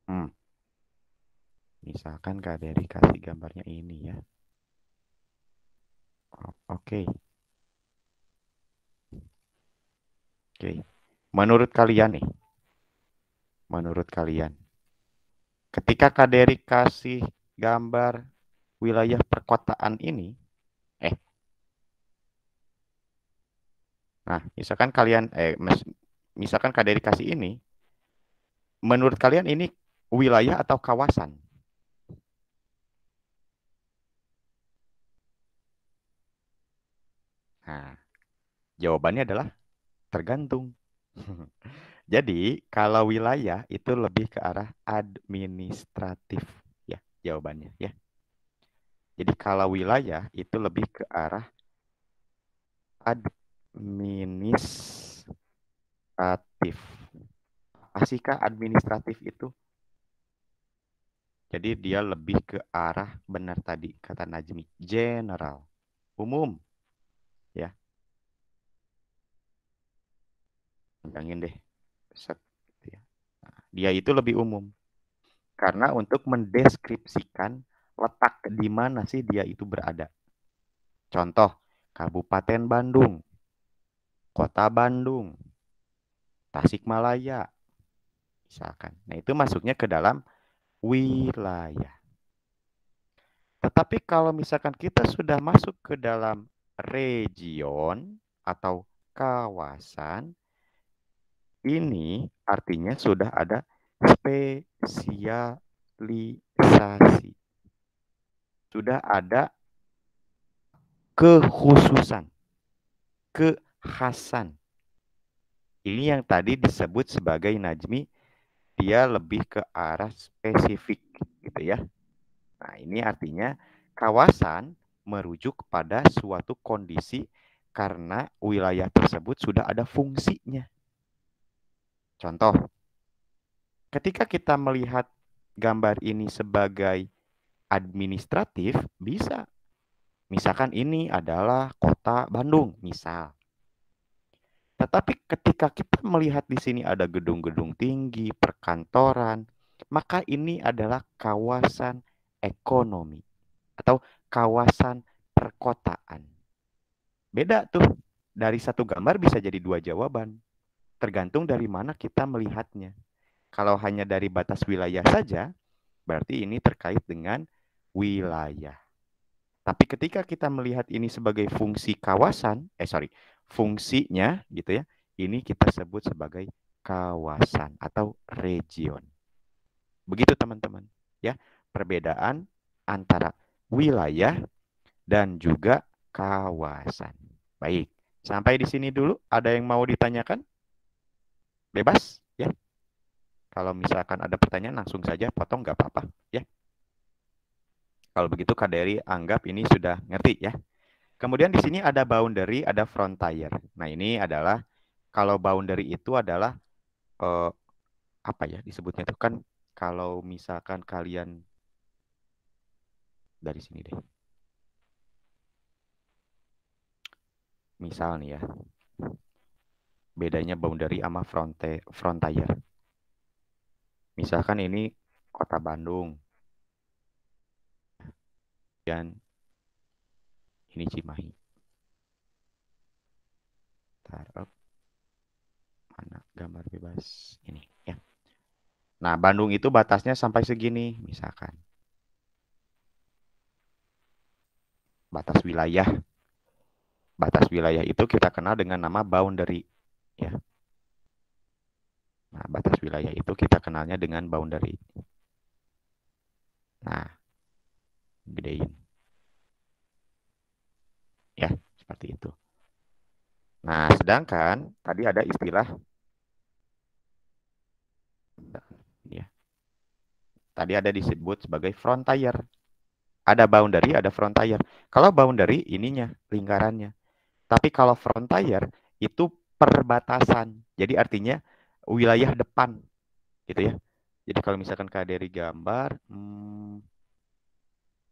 Hmm. Misalkan Kak Dery kasih gambarnya ini ya. Oke. Oke. Menurut kalian nih. Menurut kalian. Ketika Kak Dery kasih gambar wilayah perkotaan ini. Eh. Nah, misalkan kalian. Eh, misalkan Kak Dery kasih ini menurut kalian ini wilayah atau kawasan? Nah, jawabannya adalah tergantung. Jadi, kalau wilayah itu lebih ke arah administratif ya jawabannya ya. Jadi kalau wilayah itu lebih ke arah administratif asihkah administratif itu? Jadi dia lebih ke arah benar tadi kata Najmi, general, umum. Ya. Panjangin deh. Iya. Nah, dia itu lebih umum. Karena untuk mendeskripsikan letak di mana sih dia itu berada. Contoh, Kabupaten Bandung, Kota Bandung, Tasikmalaya, misalkan. Nah, itu masuknya ke dalam wilayah. Tetapi kalau misalkan kita sudah masuk ke dalam region atau kawasan, ini artinya sudah ada spesialisasi. Sudah ada kekhususan, kekhasan. Ini yang tadi disebut sebagai najmi dia lebih ke arah spesifik gitu ya. Nah, ini artinya kawasan merujuk pada suatu kondisi karena wilayah tersebut sudah ada fungsinya. Contoh, ketika kita melihat gambar ini sebagai administratif, bisa. Misalkan ini adalah kota Bandung, misal. Tetapi ketika kita melihat di sini ada gedung-gedung tinggi, perkantoran, maka ini adalah kawasan ekonomi atau kawasan perkotaan. Beda tuh. Dari satu gambar bisa jadi dua jawaban. Tergantung dari mana kita melihatnya. Kalau hanya dari batas wilayah saja, berarti ini terkait dengan wilayah. Tapi ketika kita melihat ini sebagai fungsi kawasan, eh sorry, fungsinya gitu ya. Ini kita sebut sebagai kawasan atau region. Begitu teman-teman, ya. Perbedaan antara wilayah dan juga kawasan. Baik, sampai di sini dulu. Ada yang mau ditanyakan? Bebas, ya. Kalau misalkan ada pertanyaan langsung saja potong nggak apa-apa, ya. Kalau begitu Kak Dery anggap ini sudah ngerti ya Kemudian di sini ada boundary, ada frontier. Nah, ini adalah kalau boundary itu adalah eh, apa ya disebutnya itu kan kalau misalkan kalian dari sini deh. Misal nih ya. Bedanya boundary sama fronte, frontier. Misalkan ini kota Bandung. Dan ini Cimahi. taruh mana gambar bebas ini ya. Nah, Bandung itu batasnya sampai segini misalkan. Batas wilayah. Batas wilayah itu kita kenal dengan nama boundary ya. Nah, batas wilayah itu kita kenalnya dengan boundary. Nah, gedein. Ya, seperti itu. Nah, sedangkan tadi ada istilah ya. Tadi ada disebut sebagai front tire. Ada boundary, ada front tire. Kalau boundary ininya lingkarannya. Tapi kalau front tire itu perbatasan. Jadi artinya wilayah depan gitu ya. Jadi kalau misalkan dari gambar hmm,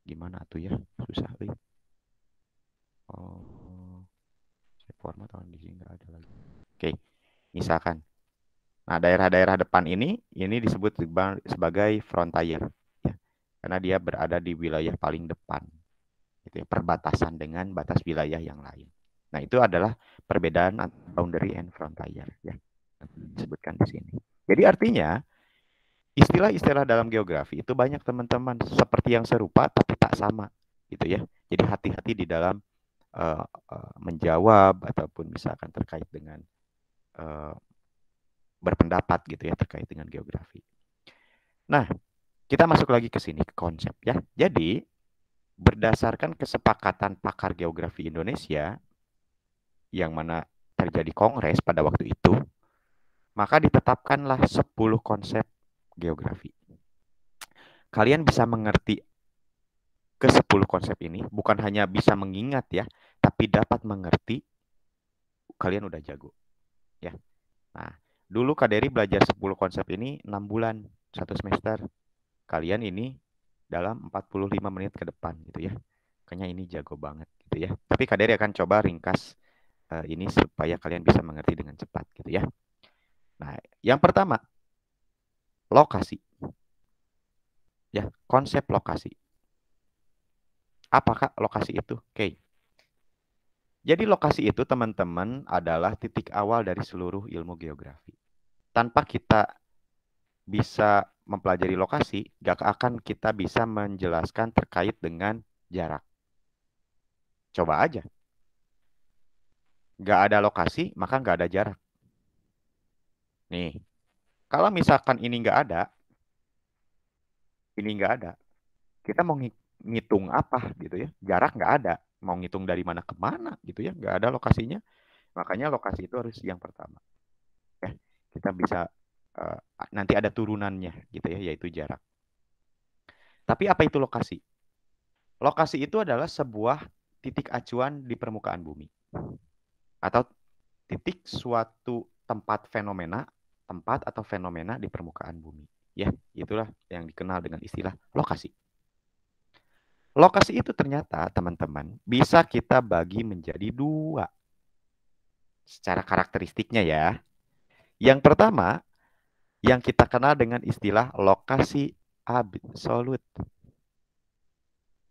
gimana tuh ya? Susah. Oh, format on di sini nggak ada lagi. Oke, misalkan. Nah, daerah-daerah depan ini, ini disebut sebagai frontier. Ya. Karena dia berada di wilayah paling depan. Itu ya, perbatasan dengan batas wilayah yang lain. Nah, itu adalah perbedaan boundary and frontier. Ya. Disebutkan di sini. Jadi artinya, istilah-istilah dalam geografi itu banyak teman-teman seperti yang serupa tapi tak sama gitu ya. Jadi hati-hati di dalam Eh, eh, menjawab ataupun misalkan terkait dengan uh, berpendapat gitu ya terkait dengan geografi. Nah, kita masuk lagi ke sini ke konsep ya. Jadi berdasarkan kesepakatan pakar geografi Indonesia yang mana terjadi kongres pada waktu itu, maka ditetapkanlah 10 konsep geografi. Kalian bisa mengerti Kesepuluh konsep ini bukan hanya bisa mengingat ya, tapi dapat mengerti kalian udah jago. Ya. Nah, dulu Kaderi belajar 10 konsep ini 6 bulan, satu semester. Kalian ini dalam 45 menit ke depan gitu ya. Kayaknya ini jago banget gitu ya. Tapi Kaderi akan coba ringkas uh, ini supaya kalian bisa mengerti dengan cepat gitu ya. Nah, yang pertama lokasi. Ya, konsep lokasi apakah lokasi itu? Oke. Okay. Jadi lokasi itu teman-teman adalah titik awal dari seluruh ilmu geografi. Tanpa kita bisa mempelajari lokasi, gak akan kita bisa menjelaskan terkait dengan jarak. Coba aja. Gak ada lokasi, maka gak ada jarak. Nih, kalau misalkan ini gak ada, ini gak ada, kita mau ngitung apa gitu ya jarak nggak ada mau ngitung dari mana ke mana gitu ya nggak ada lokasinya makanya lokasi itu harus yang pertama ya kita bisa uh, nanti ada turunannya gitu ya yaitu jarak tapi apa itu lokasi lokasi itu adalah sebuah titik acuan di permukaan bumi atau titik suatu tempat fenomena tempat atau fenomena di permukaan bumi ya itulah yang dikenal dengan istilah lokasi Lokasi itu ternyata teman-teman bisa kita bagi menjadi dua secara karakteristiknya ya. Yang pertama yang kita kenal dengan istilah lokasi absolut.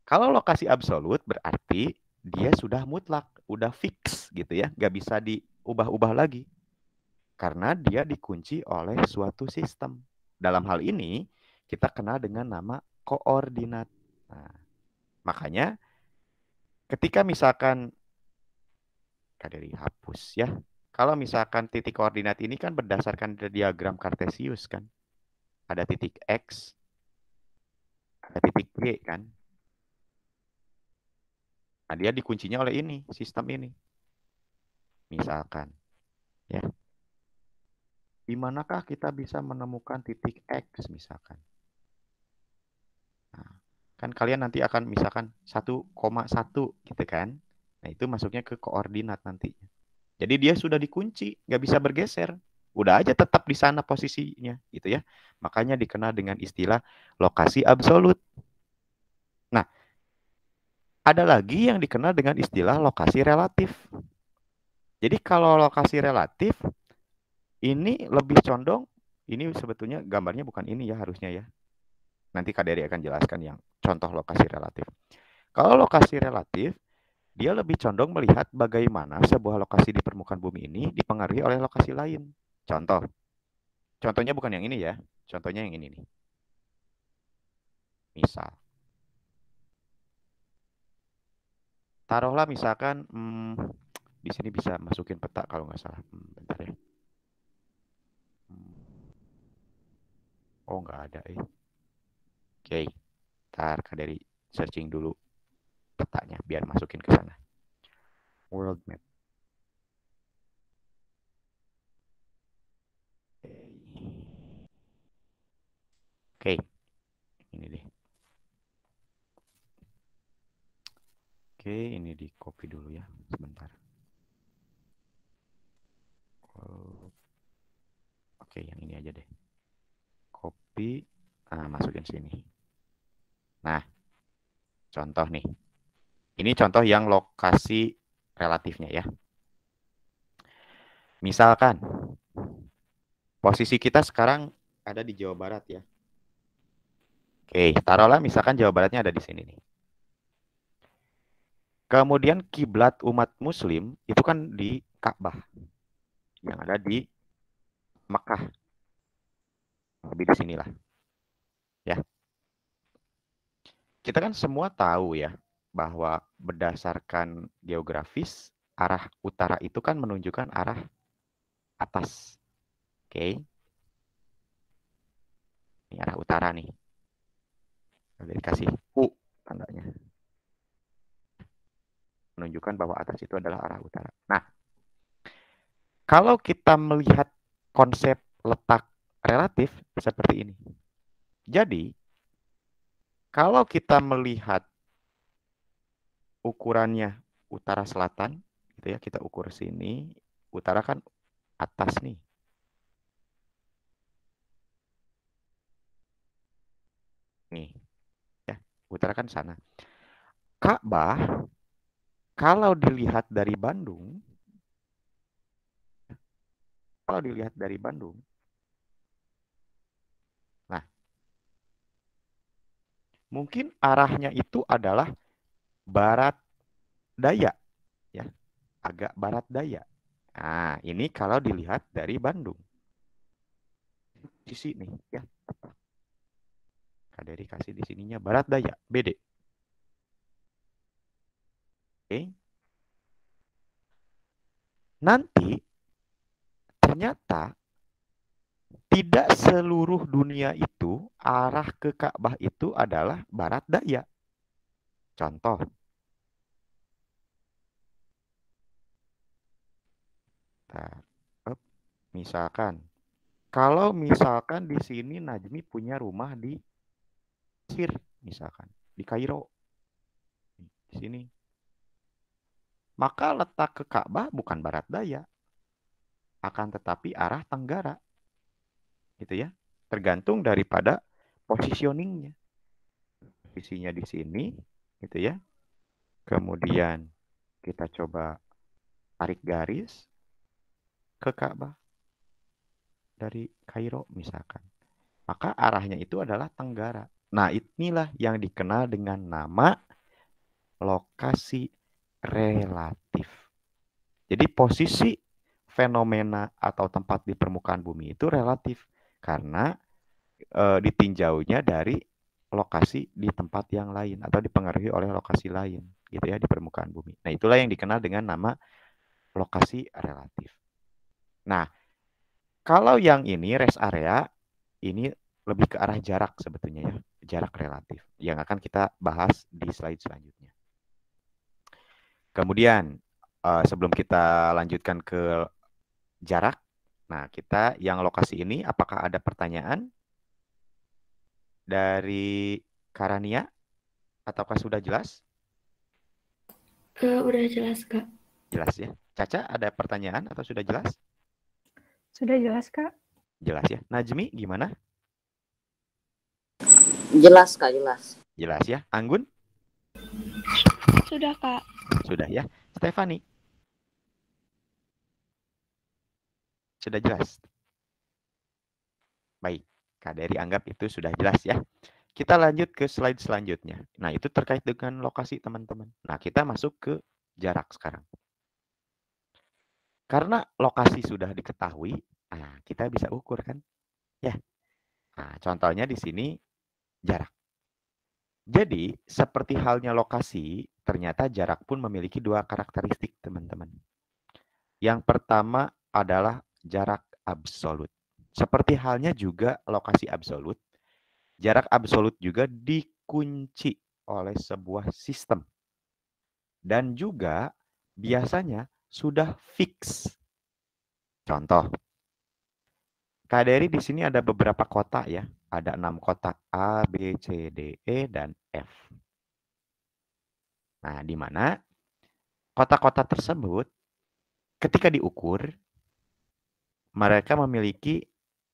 Kalau lokasi absolut berarti dia sudah mutlak, udah fix gitu ya, nggak bisa diubah-ubah lagi. Karena dia dikunci oleh suatu sistem. Dalam hal ini kita kenal dengan nama koordinat. Nah, Makanya ketika misalkan kader hapus ya. Kalau misalkan titik koordinat ini kan berdasarkan diagram kartesius kan. Ada titik X, ada titik Y kan. Nah, dia dikuncinya oleh ini, sistem ini. Misalkan ya. Di manakah kita bisa menemukan titik X misalkan? Nah, kan kalian nanti akan misalkan 1,1 gitu kan. Nah, itu masuknya ke koordinat nanti. Jadi dia sudah dikunci, nggak bisa bergeser. Udah aja tetap di sana posisinya gitu ya. Makanya dikenal dengan istilah lokasi absolut. Nah, ada lagi yang dikenal dengan istilah lokasi relatif. Jadi kalau lokasi relatif ini lebih condong ini sebetulnya gambarnya bukan ini ya harusnya ya. Nanti KDRI akan jelaskan yang contoh lokasi relatif. Kalau lokasi relatif, dia lebih condong melihat bagaimana sebuah lokasi di permukaan bumi ini dipengaruhi oleh lokasi lain. Contoh, contohnya bukan yang ini ya, contohnya yang ini nih. Misal, taruhlah misalkan hmm, di sini bisa masukin peta kalau nggak salah. Hmm, bentar ya. Hmm. Oh nggak ada eh. Oke. Okay daftar Kak dari searching dulu petanya biar masukin ke sana. World map. Oke, okay. ini deh. Oke, okay, ini di copy dulu ya, sebentar. Oke, yang ini aja deh. Copy, ah, masukin sini. Nah, contoh nih. Ini contoh yang lokasi relatifnya ya. Misalkan posisi kita sekarang ada di Jawa Barat ya. Oke, taruhlah misalkan Jawa Baratnya ada di sini nih. Kemudian kiblat umat muslim itu kan di Ka'bah yang ada di Mekah. Lebih di sinilah. Ya, kita kan semua tahu ya bahwa berdasarkan geografis arah utara itu kan menunjukkan arah atas. Oke. Okay. Ini arah utara nih. Kalian kasih U tandanya. Menunjukkan bahwa atas itu adalah arah utara. Nah, kalau kita melihat konsep letak relatif seperti ini. Jadi, kalau kita melihat ukurannya utara selatan, gitu ya, kita ukur sini, utara kan atas nih. Nih. Ya, utara kan sana. Ka'bah kalau dilihat dari Bandung kalau dilihat dari Bandung mungkin arahnya itu adalah barat daya ya agak barat daya nah ini kalau dilihat dari Bandung di sini ya Kaderi kasih di sininya barat daya BD oke nanti ternyata tidak seluruh dunia itu arah ke Ka'bah itu adalah barat daya. Contoh. Misalkan, kalau misalkan di sini Najmi punya rumah di Sir, misalkan di Kairo, di sini, maka letak ke Ka'bah bukan barat daya, akan tetapi arah tenggara gitu ya tergantung daripada positioningnya visinya di sini gitu ya kemudian kita coba tarik garis ke Ka'bah dari Kairo misalkan maka arahnya itu adalah tenggara nah inilah yang dikenal dengan nama lokasi relatif jadi posisi fenomena atau tempat di permukaan bumi itu relatif karena e, ditinjaunya dari lokasi di tempat yang lain atau dipengaruhi oleh lokasi lain gitu ya di permukaan bumi. Nah, itulah yang dikenal dengan nama lokasi relatif. Nah, kalau yang ini rest area ini lebih ke arah jarak sebetulnya ya, jarak relatif yang akan kita bahas di slide selanjutnya. Kemudian eh, sebelum kita lanjutkan ke jarak, Nah, kita yang lokasi ini apakah ada pertanyaan dari Karania ataukah sudah jelas? Uh, udah jelas, Kak. Jelas ya. Caca, ada pertanyaan atau sudah jelas? Sudah jelas, Kak. Jelas ya. Najmi, gimana? Jelas, Kak, jelas. Jelas ya. Anggun? Sudah, Kak. Sudah ya. Stefani? Sudah jelas? Baik, Dery anggap itu sudah jelas ya. Kita lanjut ke slide selanjutnya. Nah, itu terkait dengan lokasi, teman-teman. Nah, kita masuk ke jarak sekarang. Karena lokasi sudah diketahui, nah, kita bisa ukur kan? Ya. Nah, contohnya di sini jarak. Jadi, seperti halnya lokasi, ternyata jarak pun memiliki dua karakteristik, teman-teman. Yang pertama adalah jarak absolut. Seperti halnya juga lokasi absolut, jarak absolut juga dikunci oleh sebuah sistem. Dan juga biasanya sudah fix. Contoh, KDRI di sini ada beberapa kota ya. Ada enam kota A, B, C, D, E, dan F. Nah, di mana kota kotak tersebut ketika diukur mereka memiliki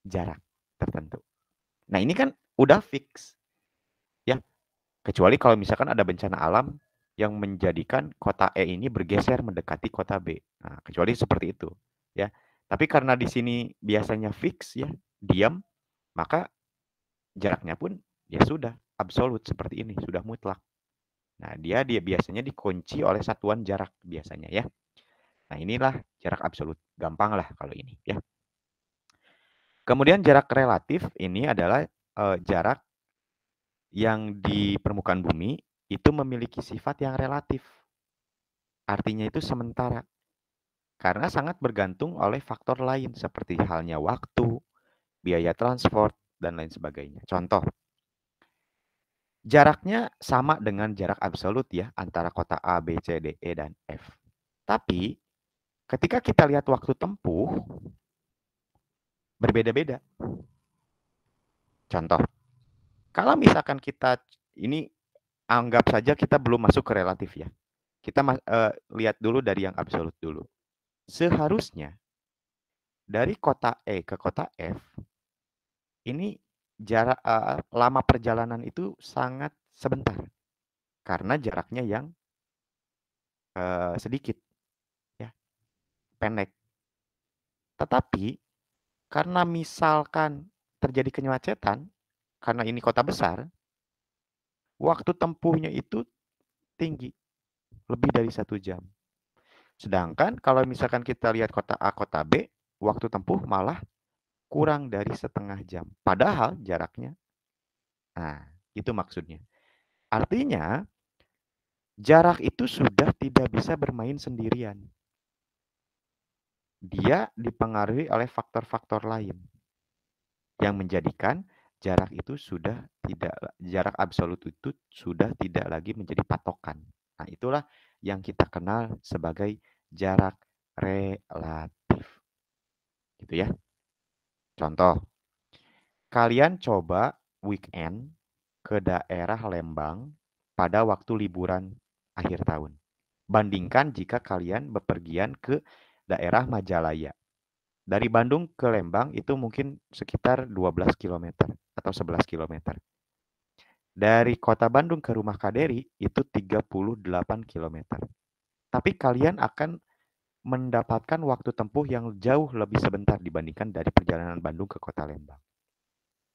jarak tertentu. Nah, ini kan udah fix. Ya. Kecuali kalau misalkan ada bencana alam yang menjadikan kota E ini bergeser mendekati kota B. Nah, kecuali seperti itu, ya. Tapi karena di sini biasanya fix ya, diam, maka jaraknya pun ya sudah absolut seperti ini, sudah mutlak. Nah, dia dia biasanya dikunci oleh satuan jarak biasanya ya. Nah, inilah jarak absolut. Gampang lah kalau ini ya. Kemudian jarak relatif ini adalah uh, jarak yang di permukaan bumi itu memiliki sifat yang relatif. Artinya itu sementara. Karena sangat bergantung oleh faktor lain seperti halnya waktu, biaya transport, dan lain sebagainya. Contoh, jaraknya sama dengan jarak absolut ya antara kota A, B, C, D, E, dan F. Tapi ketika kita lihat waktu tempuh, berbeda-beda. Contoh, kalau misalkan kita ini anggap saja kita belum masuk ke relatif ya. Kita uh, lihat dulu dari yang absolut dulu. Seharusnya dari kota E ke kota F ini jarak uh, eh, lama perjalanan itu sangat sebentar karena jaraknya yang uh, sedikit ya pendek tetapi karena misalkan terjadi kemacetan, karena ini kota besar, waktu tempuhnya itu tinggi, lebih dari satu jam. Sedangkan kalau misalkan kita lihat kota A, kota B, waktu tempuh malah kurang dari setengah jam. Padahal jaraknya. Nah, itu maksudnya. Artinya, jarak itu sudah tidak bisa bermain sendirian dia dipengaruhi oleh faktor-faktor lain yang menjadikan jarak itu sudah tidak jarak absolut itu sudah tidak lagi menjadi patokan. Nah, itulah yang kita kenal sebagai jarak relatif. Gitu ya. Contoh, kalian coba weekend ke daerah Lembang pada waktu liburan akhir tahun. Bandingkan jika kalian bepergian ke daerah Majalaya. Dari Bandung ke Lembang itu mungkin sekitar 12 km atau 11 km. Dari kota Bandung ke rumah Kaderi itu 38 km. Tapi kalian akan mendapatkan waktu tempuh yang jauh lebih sebentar dibandingkan dari perjalanan Bandung ke kota Lembang.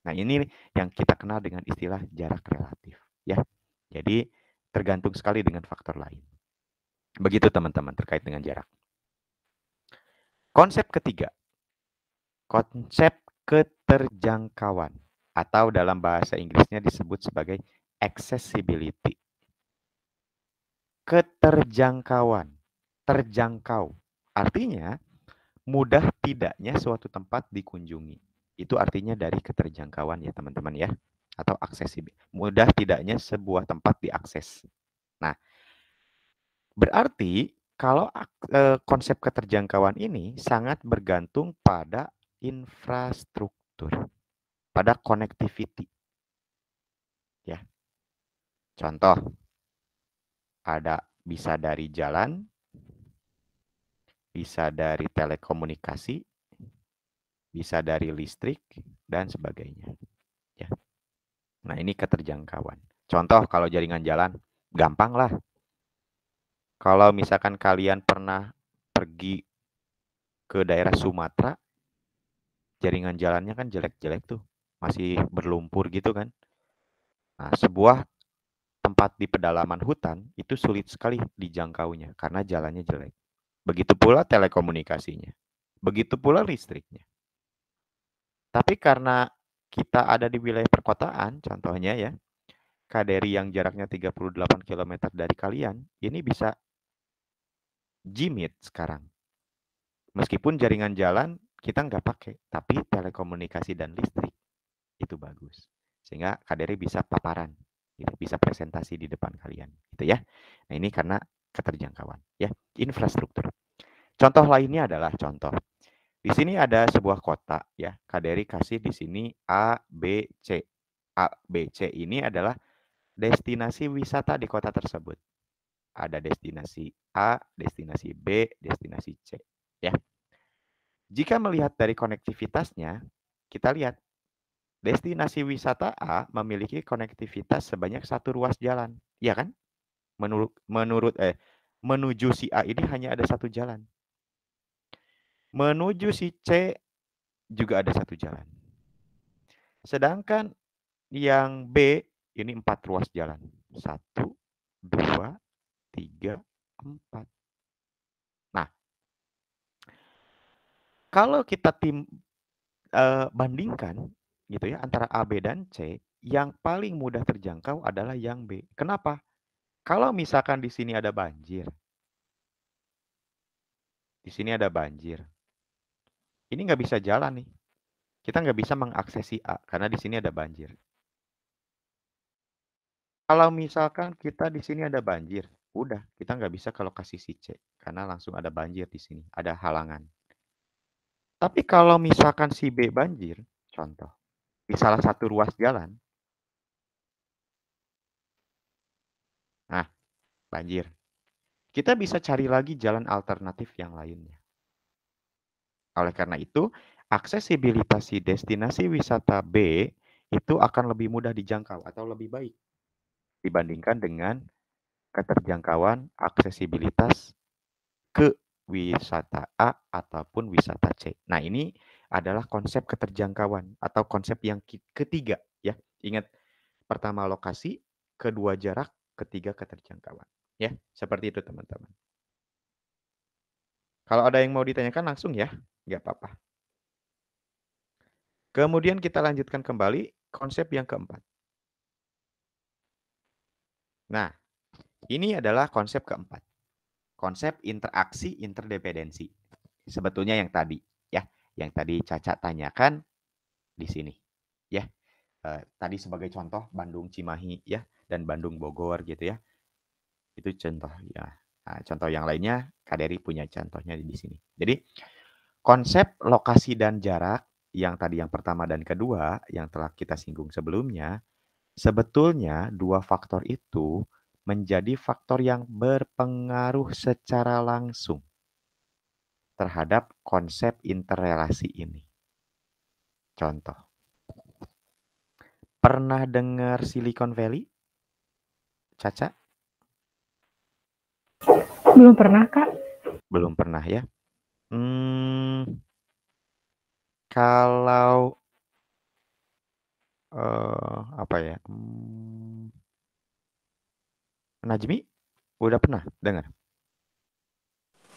Nah, ini yang kita kenal dengan istilah jarak relatif, ya. Jadi tergantung sekali dengan faktor lain. Begitu teman-teman terkait dengan jarak. Konsep ketiga, konsep keterjangkauan atau dalam bahasa Inggrisnya disebut sebagai accessibility. Keterjangkauan, terjangkau. Artinya mudah tidaknya suatu tempat dikunjungi. Itu artinya dari keterjangkauan ya teman-teman ya atau aksesibel. Mudah tidaknya sebuah tempat diakses. Nah, berarti kalau eh, konsep keterjangkauan ini sangat bergantung pada infrastruktur, pada connectivity. Ya. Contoh ada bisa dari jalan, bisa dari telekomunikasi, bisa dari listrik dan sebagainya. Ya. Nah, ini keterjangkauan. Contoh kalau jaringan jalan gampang lah kalau misalkan kalian pernah pergi ke daerah Sumatera, jaringan jalannya kan jelek-jelek tuh, masih berlumpur gitu kan. Nah, sebuah tempat di pedalaman hutan itu sulit sekali dijangkaunya karena jalannya jelek. Begitu pula telekomunikasinya. Begitu pula listriknya. Tapi karena kita ada di wilayah perkotaan, contohnya ya, kaderi yang jaraknya 38 km dari kalian, ini bisa Jimit sekarang. Meskipun jaringan jalan kita nggak pakai, tapi telekomunikasi dan listrik itu bagus. Sehingga KDRI bisa paparan, gitu. bisa presentasi di depan kalian, gitu ya. Nah ini karena keterjangkauan, ya, infrastruktur. Contoh lainnya adalah contoh. Di sini ada sebuah kota, ya. KDRI kasih di sini A, B, C. A, B, C ini adalah destinasi wisata di kota tersebut ada destinasi A, destinasi B, destinasi C, ya. Jika melihat dari konektivitasnya, kita lihat destinasi wisata A memiliki konektivitas sebanyak satu ruas jalan, ya kan? Menurut menurut eh menuju si A ini hanya ada satu jalan. Menuju si C juga ada satu jalan. Sedangkan yang B ini empat ruas jalan. Satu, dua, tiga, empat. Nah, kalau kita tim uh, bandingkan gitu ya antara A, B dan C, yang paling mudah terjangkau adalah yang B. Kenapa? Kalau misalkan di sini ada banjir, di sini ada banjir, ini nggak bisa jalan nih. Kita nggak bisa mengaksesi A karena di sini ada banjir. Kalau misalkan kita di sini ada banjir, udah kita nggak bisa ke lokasi si C karena langsung ada banjir di sini, ada halangan. Tapi kalau misalkan si B banjir, contoh, di salah satu ruas jalan, nah banjir, kita bisa cari lagi jalan alternatif yang lainnya. Oleh karena itu, aksesibilitas si destinasi wisata B itu akan lebih mudah dijangkau atau lebih baik dibandingkan dengan keterjangkauan, aksesibilitas ke wisata A ataupun wisata C. Nah, ini adalah konsep keterjangkauan atau konsep yang ketiga ya. Ingat pertama lokasi, kedua jarak, ketiga keterjangkauan ya. Seperti itu teman-teman. Kalau ada yang mau ditanyakan langsung ya, nggak apa-apa. Kemudian kita lanjutkan kembali konsep yang keempat. Nah, ini adalah konsep keempat. Konsep interaksi interdependensi. Sebetulnya yang tadi ya, yang tadi Caca tanyakan di sini. Ya. Eh, tadi sebagai contoh Bandung Cimahi ya dan Bandung Bogor gitu ya. Itu contoh ya. Nah, contoh yang lainnya Kaderi punya contohnya di sini. Jadi konsep lokasi dan jarak yang tadi yang pertama dan kedua yang telah kita singgung sebelumnya, sebetulnya dua faktor itu menjadi faktor yang berpengaruh secara langsung terhadap konsep interrelasi ini. Contoh. Pernah dengar Silicon Valley? Caca? Belum pernah, Kak. Belum pernah ya. Hmm, kalau uh, apa ya? Hmm, Najmi udah pernah dengar?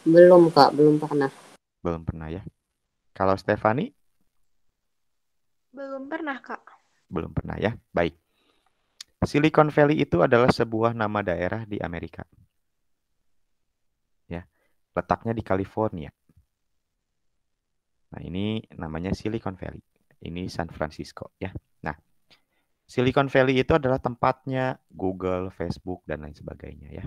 Belum kak, belum pernah. Belum pernah ya. Kalau Stefani? Belum pernah kak. Belum pernah ya. Baik. Silicon Valley itu adalah sebuah nama daerah di Amerika. Ya, letaknya di California. Nah, ini namanya Silicon Valley. Ini San Francisco ya. Silicon Valley itu adalah tempatnya Google, Facebook, dan lain sebagainya ya.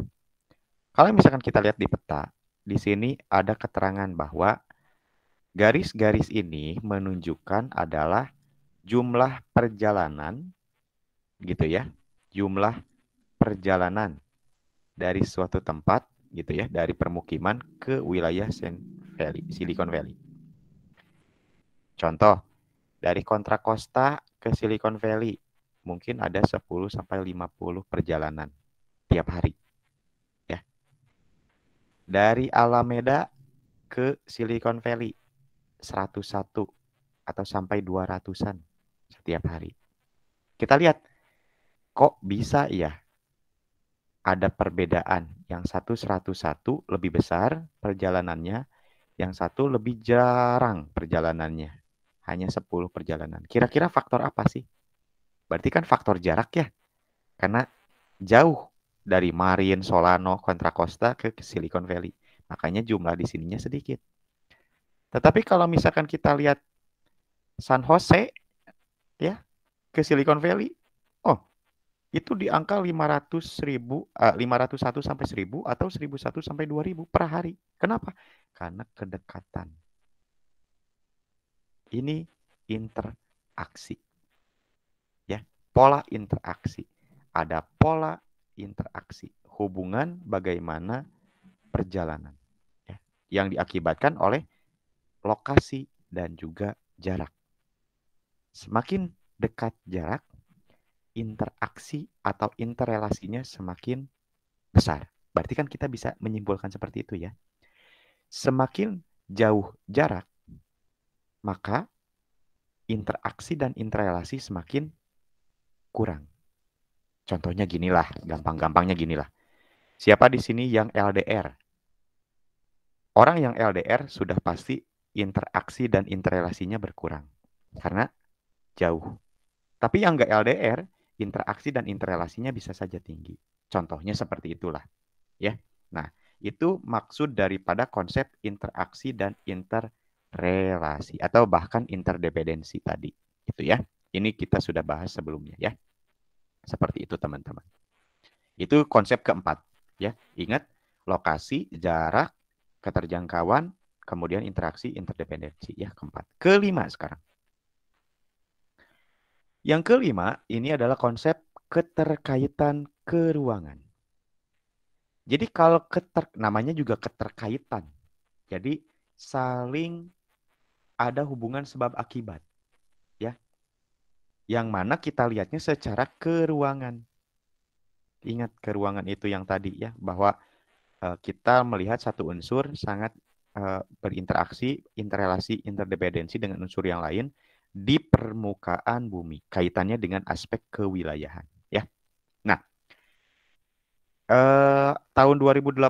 Kalau misalkan kita lihat di peta, di sini ada keterangan bahwa garis-garis ini menunjukkan adalah jumlah perjalanan gitu ya. Jumlah perjalanan dari suatu tempat gitu ya, dari permukiman ke wilayah Valley, Silicon Valley. Contoh, dari kontrak Costa ke Silicon Valley mungkin ada 10 sampai 50 perjalanan tiap hari. Ya. Dari Alameda ke Silicon Valley 101 atau sampai 200-an setiap hari. Kita lihat kok bisa ya ada perbedaan. Yang satu 101 lebih besar perjalanannya, yang satu lebih jarang perjalanannya. Hanya 10 perjalanan. Kira-kira faktor apa sih Berarti kan faktor jarak ya. Karena jauh dari Marin, Solano, Contra Costa ke Silicon Valley. Makanya jumlah di sininya sedikit. Tetapi kalau misalkan kita lihat San Jose ya ke Silicon Valley, oh itu di angka 500 ribu, uh, eh, 501 sampai 1000 atau 1001 sampai 2000 per hari. Kenapa? Karena kedekatan. Ini interaksi pola interaksi. Ada pola interaksi, hubungan bagaimana perjalanan ya, yang diakibatkan oleh lokasi dan juga jarak. Semakin dekat jarak, interaksi atau interelasinya semakin besar. Berarti kan kita bisa menyimpulkan seperti itu ya. Semakin jauh jarak, maka interaksi dan interelasi semakin kurang. Contohnya ginilah, gampang-gampangnya ginilah. Siapa di sini yang LDR? Orang yang LDR sudah pasti interaksi dan interelasinya berkurang karena jauh. Tapi yang nggak LDR, interaksi dan interelasinya bisa saja tinggi. Contohnya seperti itulah, ya. Nah, itu maksud daripada konsep interaksi dan interrelasi atau bahkan interdependensi tadi, gitu ya. Ini kita sudah bahas sebelumnya ya. Seperti itu teman-teman. Itu konsep keempat ya. Ingat lokasi, jarak, keterjangkauan, kemudian interaksi, interdependensi ya keempat. Kelima sekarang. Yang kelima ini adalah konsep keterkaitan keruangan. Jadi kalau keter namanya juga keterkaitan. Jadi saling ada hubungan sebab akibat yang mana kita lihatnya secara keruangan. Ingat keruangan itu yang tadi ya bahwa eh, kita melihat satu unsur sangat eh, berinteraksi, interrelasi, interdependensi dengan unsur yang lain di permukaan bumi, kaitannya dengan aspek kewilayahan ya. Nah, eh, tahun 2018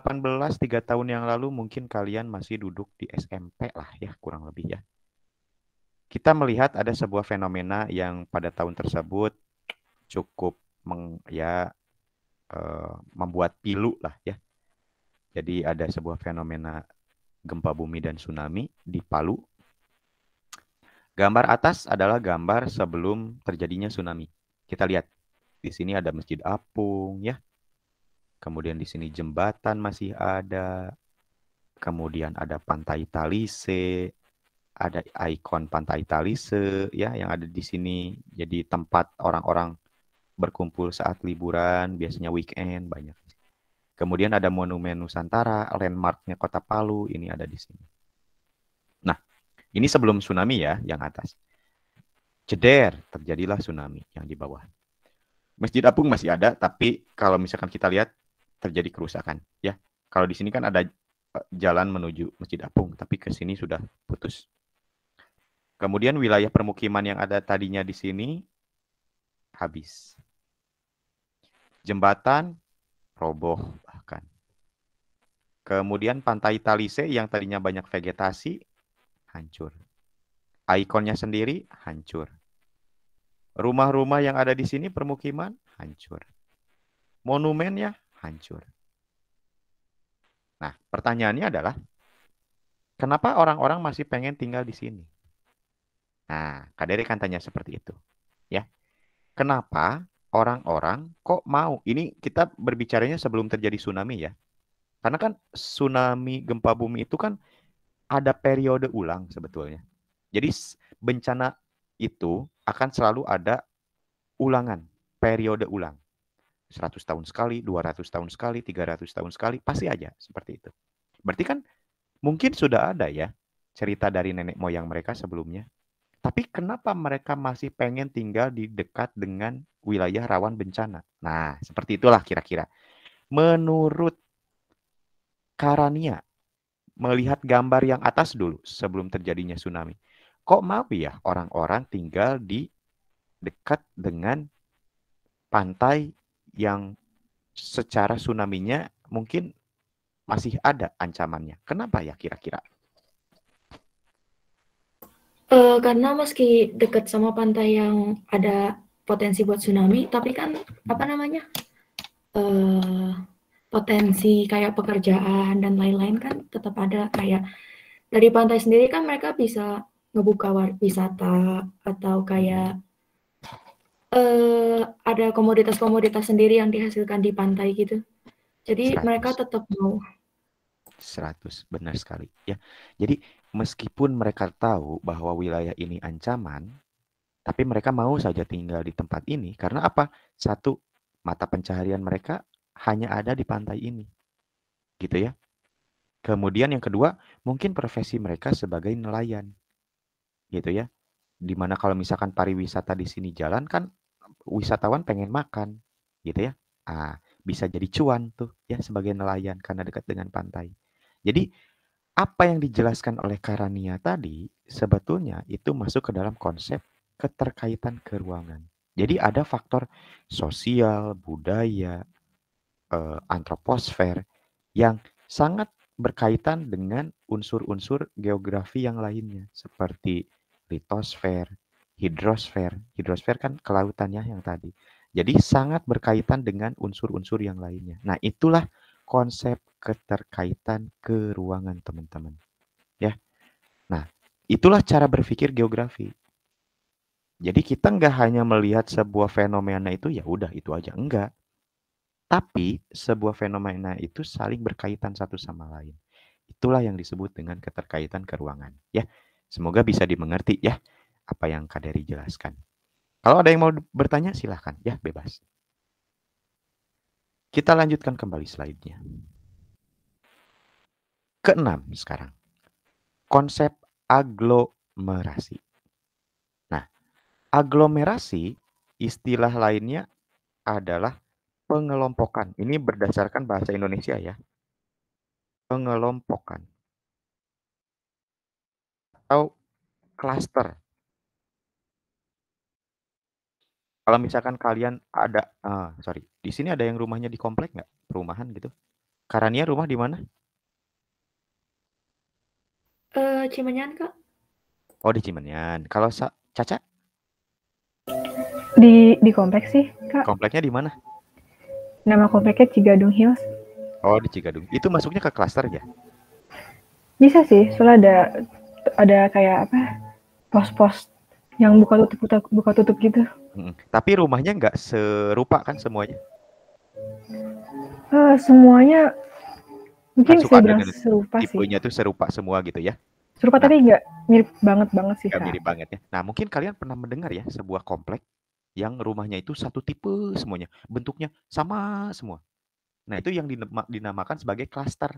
tiga tahun yang lalu mungkin kalian masih duduk di SMP lah ya kurang lebih ya kita melihat ada sebuah fenomena yang pada tahun tersebut cukup meng, ya eh, membuat pilu lah ya. Jadi ada sebuah fenomena gempa bumi dan tsunami di Palu. Gambar atas adalah gambar sebelum terjadinya tsunami. Kita lihat di sini ada Masjid Apung ya. Kemudian di sini jembatan masih ada. Kemudian ada Pantai Talise, ada ikon Pantai Talise ya yang ada di sini jadi tempat orang-orang berkumpul saat liburan biasanya weekend banyak. Kemudian ada Monumen Nusantara, landmarknya Kota Palu ini ada di sini. Nah, ini sebelum tsunami ya yang atas. Ceder, terjadilah tsunami yang di bawah. Masjid Apung masih ada, tapi kalau misalkan kita lihat terjadi kerusakan ya. Kalau di sini kan ada eh, jalan menuju Masjid Apung, tapi ke sini sudah putus. Kemudian wilayah permukiman yang ada tadinya di sini habis. Jembatan roboh bahkan. Kemudian pantai Talise yang tadinya banyak vegetasi hancur. Ikonnya sendiri hancur. Rumah-rumah yang ada di sini permukiman hancur. Monumennya hancur. Nah, pertanyaannya adalah kenapa orang-orang masih pengen tinggal di sini? Nah, Kak Dere kan tanya seperti itu. Ya. Kenapa orang-orang kok mau? Ini kita berbicaranya sebelum terjadi tsunami ya. Karena kan tsunami gempa bumi itu kan ada periode ulang sebetulnya. Jadi bencana itu akan selalu ada ulangan, periode ulang. 100 tahun sekali, 200 tahun sekali, 300 tahun sekali, pasti aja seperti itu. Berarti kan mungkin sudah ada ya cerita dari nenek moyang mereka sebelumnya tapi kenapa mereka masih pengen tinggal di dekat dengan wilayah rawan bencana? Nah, seperti itulah kira-kira. Menurut Karania, melihat gambar yang atas dulu sebelum terjadinya tsunami. Kok mau ya orang-orang tinggal di dekat dengan pantai yang secara tsunaminya mungkin masih ada ancamannya. Kenapa ya kira-kira? Uh, karena meski dekat sama pantai yang ada potensi buat tsunami, tapi kan apa namanya uh, potensi kayak pekerjaan dan lain-lain kan tetap ada kayak dari pantai sendiri kan mereka bisa ngebuka wisata atau kayak uh, ada komoditas-komoditas sendiri yang dihasilkan di pantai gitu. Jadi 100. mereka tetap mau. 100 benar sekali ya. Jadi meskipun mereka tahu bahwa wilayah ini ancaman, tapi mereka mau saja tinggal di tempat ini karena apa? Satu, mata pencaharian mereka hanya ada di pantai ini. Gitu ya. Kemudian yang kedua, mungkin profesi mereka sebagai nelayan. Gitu ya. Dimana kalau misalkan pariwisata di sini jalan kan wisatawan pengen makan. Gitu ya. Ah, bisa jadi cuan tuh ya sebagai nelayan karena dekat dengan pantai. Jadi apa yang dijelaskan oleh Karania tadi sebetulnya itu masuk ke dalam konsep keterkaitan keruangan. Jadi ada faktor sosial, budaya, eh, antroposfer yang sangat berkaitan dengan unsur-unsur geografi yang lainnya seperti litosfer, hidrosfer. Hidrosfer kan kelautannya yang tadi. Jadi sangat berkaitan dengan unsur-unsur yang lainnya. Nah, itulah konsep keterkaitan ke ruangan teman-teman. Ya. Nah, itulah cara berpikir geografi. Jadi kita nggak hanya melihat sebuah fenomena itu ya udah itu aja enggak. Tapi sebuah fenomena itu saling berkaitan satu sama lain. Itulah yang disebut dengan keterkaitan ke ruangan, ya. Semoga bisa dimengerti ya apa yang Kaderi jelaskan. Kalau ada yang mau bertanya silahkan ya bebas. Kita lanjutkan kembali slide-nya. Keenam sekarang. Konsep aglomerasi. Nah, aglomerasi istilah lainnya adalah pengelompokan. Ini berdasarkan bahasa Indonesia ya. Pengelompokan. Atau klaster Kalau misalkan kalian ada, ah, sorry, di sini ada yang rumahnya di komplek nggak? Perumahan gitu? Karania rumah di mana? Eh, Cimenyan, Kak. Oh, di Cimenyan. Kalau Sa Caca? Di di kompleks sih, Kak. Kompleknya di mana? Nama kompleknya Cigadung Hills. Oh, di Cigadung. Itu masuknya ke klaster ya? Bisa sih, soalnya ada ada kayak apa? Pos-pos yang buka tutup buka, tutup gitu. Hmm. Tapi rumahnya nggak serupa kan semuanya? Uh, semuanya mungkin bisa bilang serupa tipenya sih. Tipenya tuh serupa semua gitu ya? Serupa nah, tapi nggak mirip banget banget sih. Nggak mirip banget ya. Nah mungkin kalian pernah mendengar ya sebuah komplek yang rumahnya itu satu tipe semuanya, bentuknya sama semua. Nah itu yang dinamakan sebagai klaster.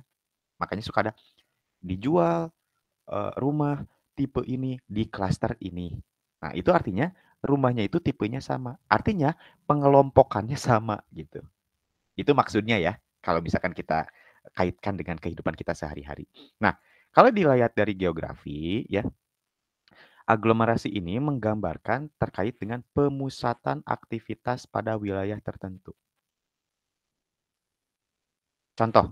Makanya suka ada dijual uh, rumah tipe ini di klaster ini Nah, itu artinya rumahnya itu tipenya sama. Artinya pengelompokannya sama gitu. Itu maksudnya ya, kalau misalkan kita kaitkan dengan kehidupan kita sehari-hari. Nah, kalau dilihat dari geografi ya, aglomerasi ini menggambarkan terkait dengan pemusatan aktivitas pada wilayah tertentu. Contoh,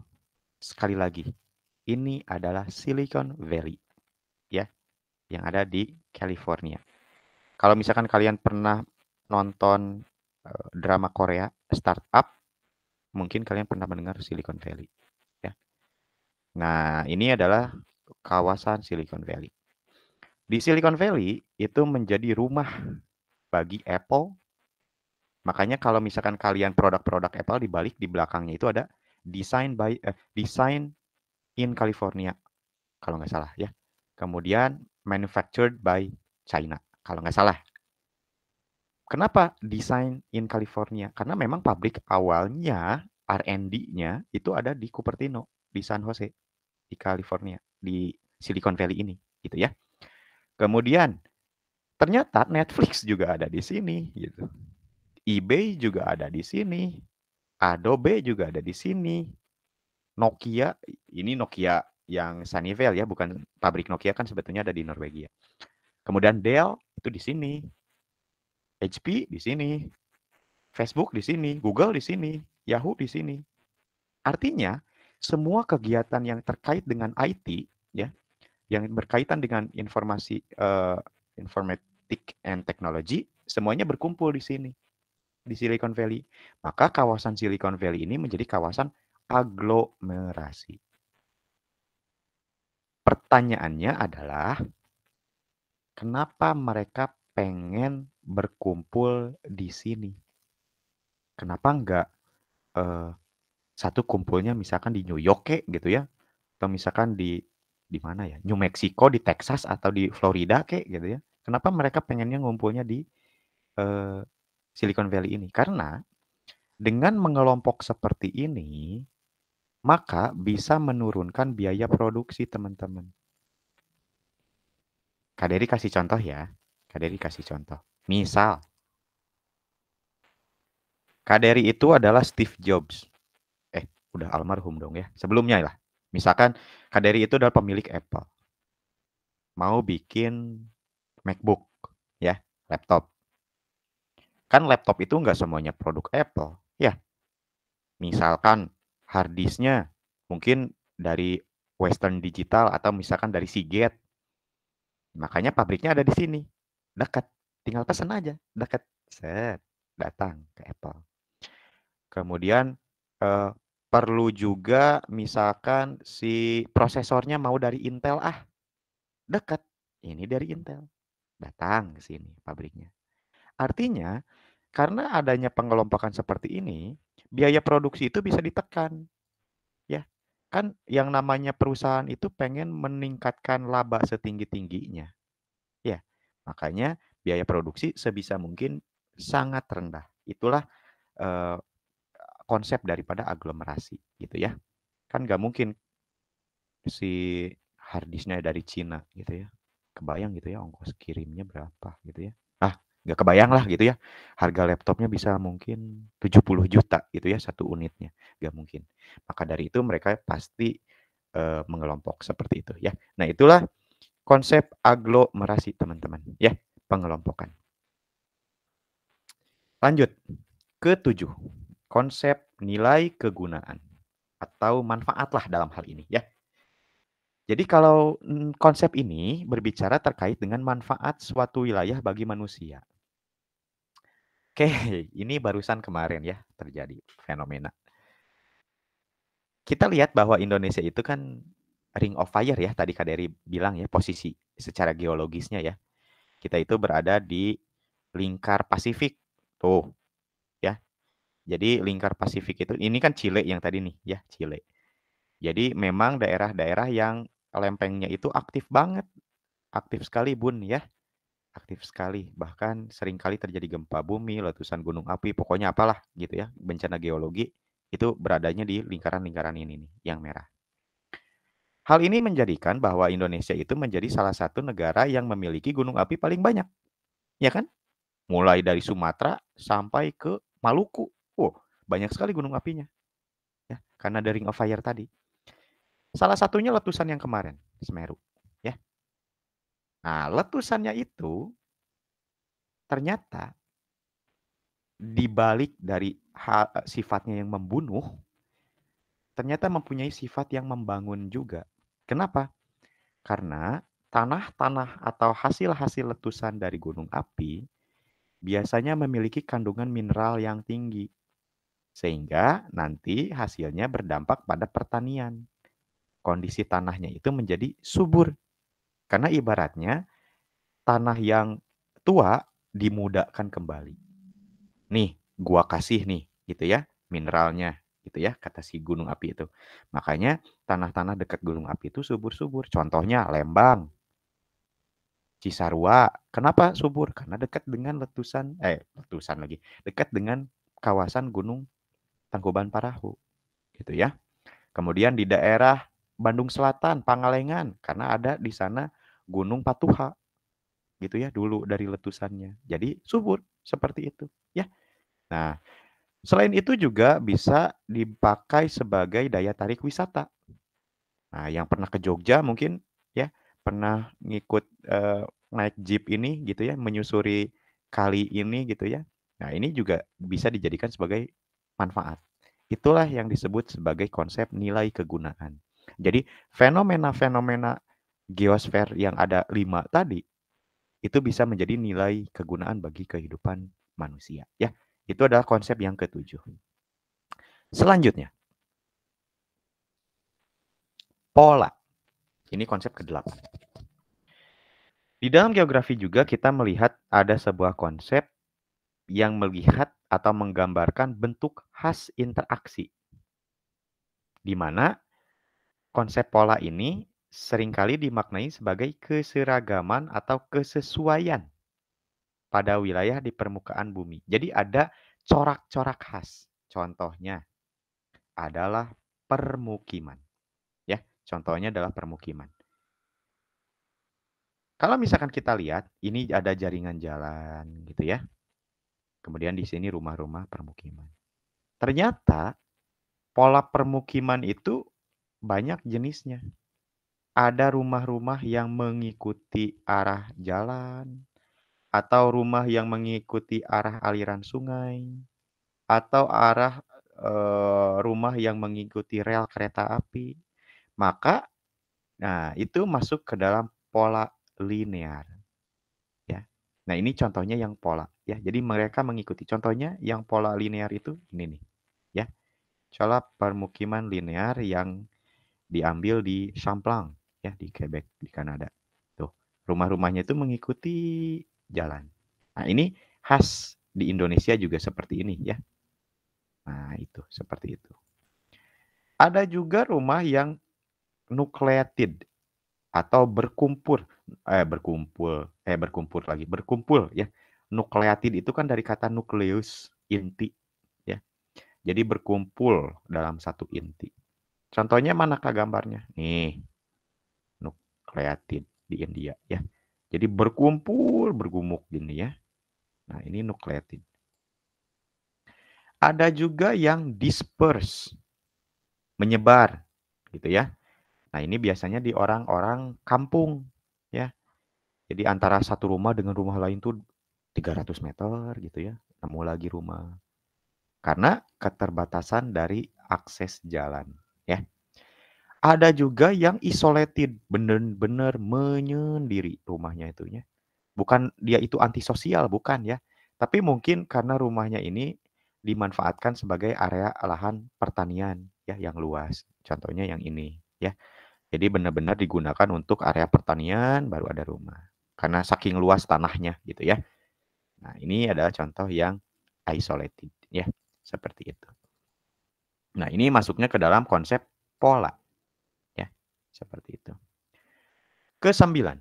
sekali lagi, ini adalah Silicon Valley ya, yang ada di California. Kalau misalkan kalian pernah nonton eh, drama Korea startup, mungkin kalian pernah mendengar Silicon Valley. Ya. Nah, ini adalah kawasan Silicon Valley. Di Silicon Valley itu menjadi rumah bagi Apple. Makanya kalau misalkan kalian produk-produk Apple di balik di belakangnya itu ada design by eh, design in California kalau nggak salah ya. Kemudian manufactured by China kalau nggak salah. Kenapa desain in California? Karena memang pabrik awalnya R&D-nya itu ada di Cupertino, di San Jose, di California, di Silicon Valley ini, gitu ya. Kemudian ternyata Netflix juga ada di sini, gitu. eBay juga ada di sini, Adobe juga ada di sini, Nokia, ini Nokia yang Sunnyvale ya, bukan pabrik Nokia kan sebetulnya ada di Norwegia. Kemudian Dell itu di sini. HP di sini. Facebook di sini, Google di sini, Yahoo di sini. Artinya, semua kegiatan yang terkait dengan IT ya, yang berkaitan dengan informasi uh, informatik and technology, semuanya berkumpul di sini di Silicon Valley. Maka kawasan Silicon Valley ini menjadi kawasan aglomerasi. Pertanyaannya adalah Kenapa mereka pengen berkumpul di sini? Kenapa enggak eh, satu kumpulnya misalkan di New York kek gitu ya, atau misalkan di di mana ya, New Mexico, di Texas, atau di Florida kek gitu ya. Kenapa mereka pengennya ngumpulnya di, eh, Silicon Valley ini? Karena dengan mengelompok seperti ini, maka bisa menurunkan biaya produksi teman-teman. Kak Dery kasih contoh ya. Kak Dery kasih contoh. Misal, Kak Dery itu adalah Steve Jobs. Eh, udah almarhum dong ya. Sebelumnya lah. Misalkan Kak Dery itu adalah pemilik Apple. Mau bikin MacBook, ya, laptop. Kan laptop itu nggak semuanya produk Apple, ya. Misalkan harddisknya mungkin dari Western Digital atau misalkan dari Seagate Makanya pabriknya ada di sini. Dekat. Tinggal pesan aja. Dekat. Set. Datang ke Apple. Kemudian eh, perlu juga misalkan si prosesornya mau dari Intel ah. Dekat. Ini dari Intel. Datang ke sini pabriknya. Artinya karena adanya pengelompokan seperti ini, biaya produksi itu bisa ditekan kan yang namanya perusahaan itu pengen meningkatkan laba setinggi-tingginya. Ya, makanya biaya produksi sebisa mungkin sangat rendah. Itulah eh, konsep daripada aglomerasi gitu ya. Kan nggak mungkin si hardisnya dari Cina gitu ya. Kebayang gitu ya ongkos kirimnya berapa gitu ya. Ah, nggak kebayang lah gitu ya harga laptopnya bisa mungkin 70 juta gitu ya satu unitnya nggak mungkin maka dari itu mereka pasti uh, mengelompok seperti itu ya nah itulah konsep aglomerasi teman-teman ya pengelompokan lanjut ketujuh konsep nilai kegunaan atau manfaat lah dalam hal ini ya jadi kalau hmm, konsep ini berbicara terkait dengan manfaat suatu wilayah bagi manusia Oke, ini barusan kemarin ya terjadi fenomena. Kita lihat bahwa Indonesia itu kan ring of fire ya, tadi Kak Dery bilang ya, posisi secara geologisnya ya. Kita itu berada di lingkar Pasifik. Tuh, ya. Jadi lingkar Pasifik itu, ini kan Chile yang tadi nih ya, Chile. Jadi memang daerah-daerah yang lempengnya itu aktif banget. Aktif sekali bun ya aktif sekali, bahkan seringkali terjadi gempa bumi, letusan gunung api, pokoknya apalah gitu ya, bencana geologi itu beradanya di lingkaran-lingkaran ini nih, yang merah. Hal ini menjadikan bahwa Indonesia itu menjadi salah satu negara yang memiliki gunung api paling banyak. Ya kan? Mulai dari Sumatera sampai ke Maluku. oh banyak sekali gunung apinya. Ya, karena dari of fire tadi. Salah satunya letusan yang kemarin, Semeru. Nah, letusannya itu ternyata dibalik dari eh, sifatnya yang membunuh, ternyata mempunyai sifat yang membangun juga. Kenapa? Karena tanah-tanah atau hasil-hasil letusan dari gunung api biasanya memiliki kandungan mineral yang tinggi. Sehingga nanti hasilnya berdampak pada pertanian. Kondisi tanahnya itu menjadi subur. Karena ibaratnya tanah yang tua dimudahkan kembali. Nih, gua kasih nih, gitu ya, mineralnya, gitu ya, kata si gunung api itu. Makanya tanah-tanah dekat gunung api itu subur-subur. Contohnya Lembang, Cisarua. Kenapa subur? Karena dekat dengan letusan, eh letusan lagi, dekat dengan kawasan Gunung Tangkuban Parahu, gitu ya. Kemudian di daerah Bandung Selatan, Pangalengan, karena ada di sana Gunung Patuha gitu ya dulu dari letusannya. Jadi subur seperti itu ya. Nah, selain itu juga bisa dipakai sebagai daya tarik wisata. Nah, yang pernah ke Jogja mungkin ya pernah ngikut eh, naik jeep ini gitu ya menyusuri kali ini gitu ya. Nah, ini juga bisa dijadikan sebagai manfaat. Itulah yang disebut sebagai konsep nilai kegunaan. Jadi, fenomena-fenomena geosfer yang ada lima tadi itu bisa menjadi nilai kegunaan bagi kehidupan manusia. Ya, itu adalah konsep yang ketujuh. Selanjutnya, pola. Ini konsep ke-8. Di dalam geografi juga kita melihat ada sebuah konsep yang melihat atau menggambarkan bentuk khas interaksi. Di mana konsep pola ini seringkali dimaknai sebagai keseragaman atau kesesuaian pada wilayah di permukaan bumi. Jadi ada corak-corak khas. Contohnya adalah permukiman. Ya, contohnya adalah permukiman. Kalau misalkan kita lihat, ini ada jaringan jalan gitu ya. Kemudian di sini rumah-rumah permukiman. Ternyata pola permukiman itu banyak jenisnya ada rumah-rumah yang mengikuti arah jalan, atau rumah yang mengikuti arah aliran sungai, atau arah e, rumah yang mengikuti rel kereta api, maka nah itu masuk ke dalam pola linear. Ya. Nah, ini contohnya yang pola ya. Jadi mereka mengikuti contohnya yang pola linear itu ini nih. Ya. contoh permukiman linear yang diambil di Samplang ya di Quebec di Kanada. Tuh, rumah-rumahnya itu mengikuti jalan. Nah, ini khas di Indonesia juga seperti ini ya. Nah, itu seperti itu. Ada juga rumah yang nukleatid atau berkumpul eh berkumpul eh berkumpul lagi berkumpul ya nukleatid itu kan dari kata nukleus inti ya jadi berkumpul dalam satu inti contohnya manakah gambarnya nih nukleatin di India ya. Jadi berkumpul bergumuk gini ya. Nah, ini nukleatin. Ada juga yang disperse, menyebar gitu ya. Nah, ini biasanya di orang-orang kampung ya. Jadi antara satu rumah dengan rumah lain tuh 300 meter gitu ya, nemu lagi rumah. Karena keterbatasan dari akses jalan ya. Ada juga yang isolated, benar-benar menyendiri rumahnya itunya. Bukan dia itu antisosial, bukan ya. Tapi mungkin karena rumahnya ini dimanfaatkan sebagai area lahan pertanian ya yang luas. Contohnya yang ini ya. Jadi benar-benar digunakan untuk area pertanian baru ada rumah. Karena saking luas tanahnya gitu ya. Nah, ini adalah contoh yang isolated ya, seperti itu. Nah, ini masuknya ke dalam konsep pola. Seperti itu. Kesembilan.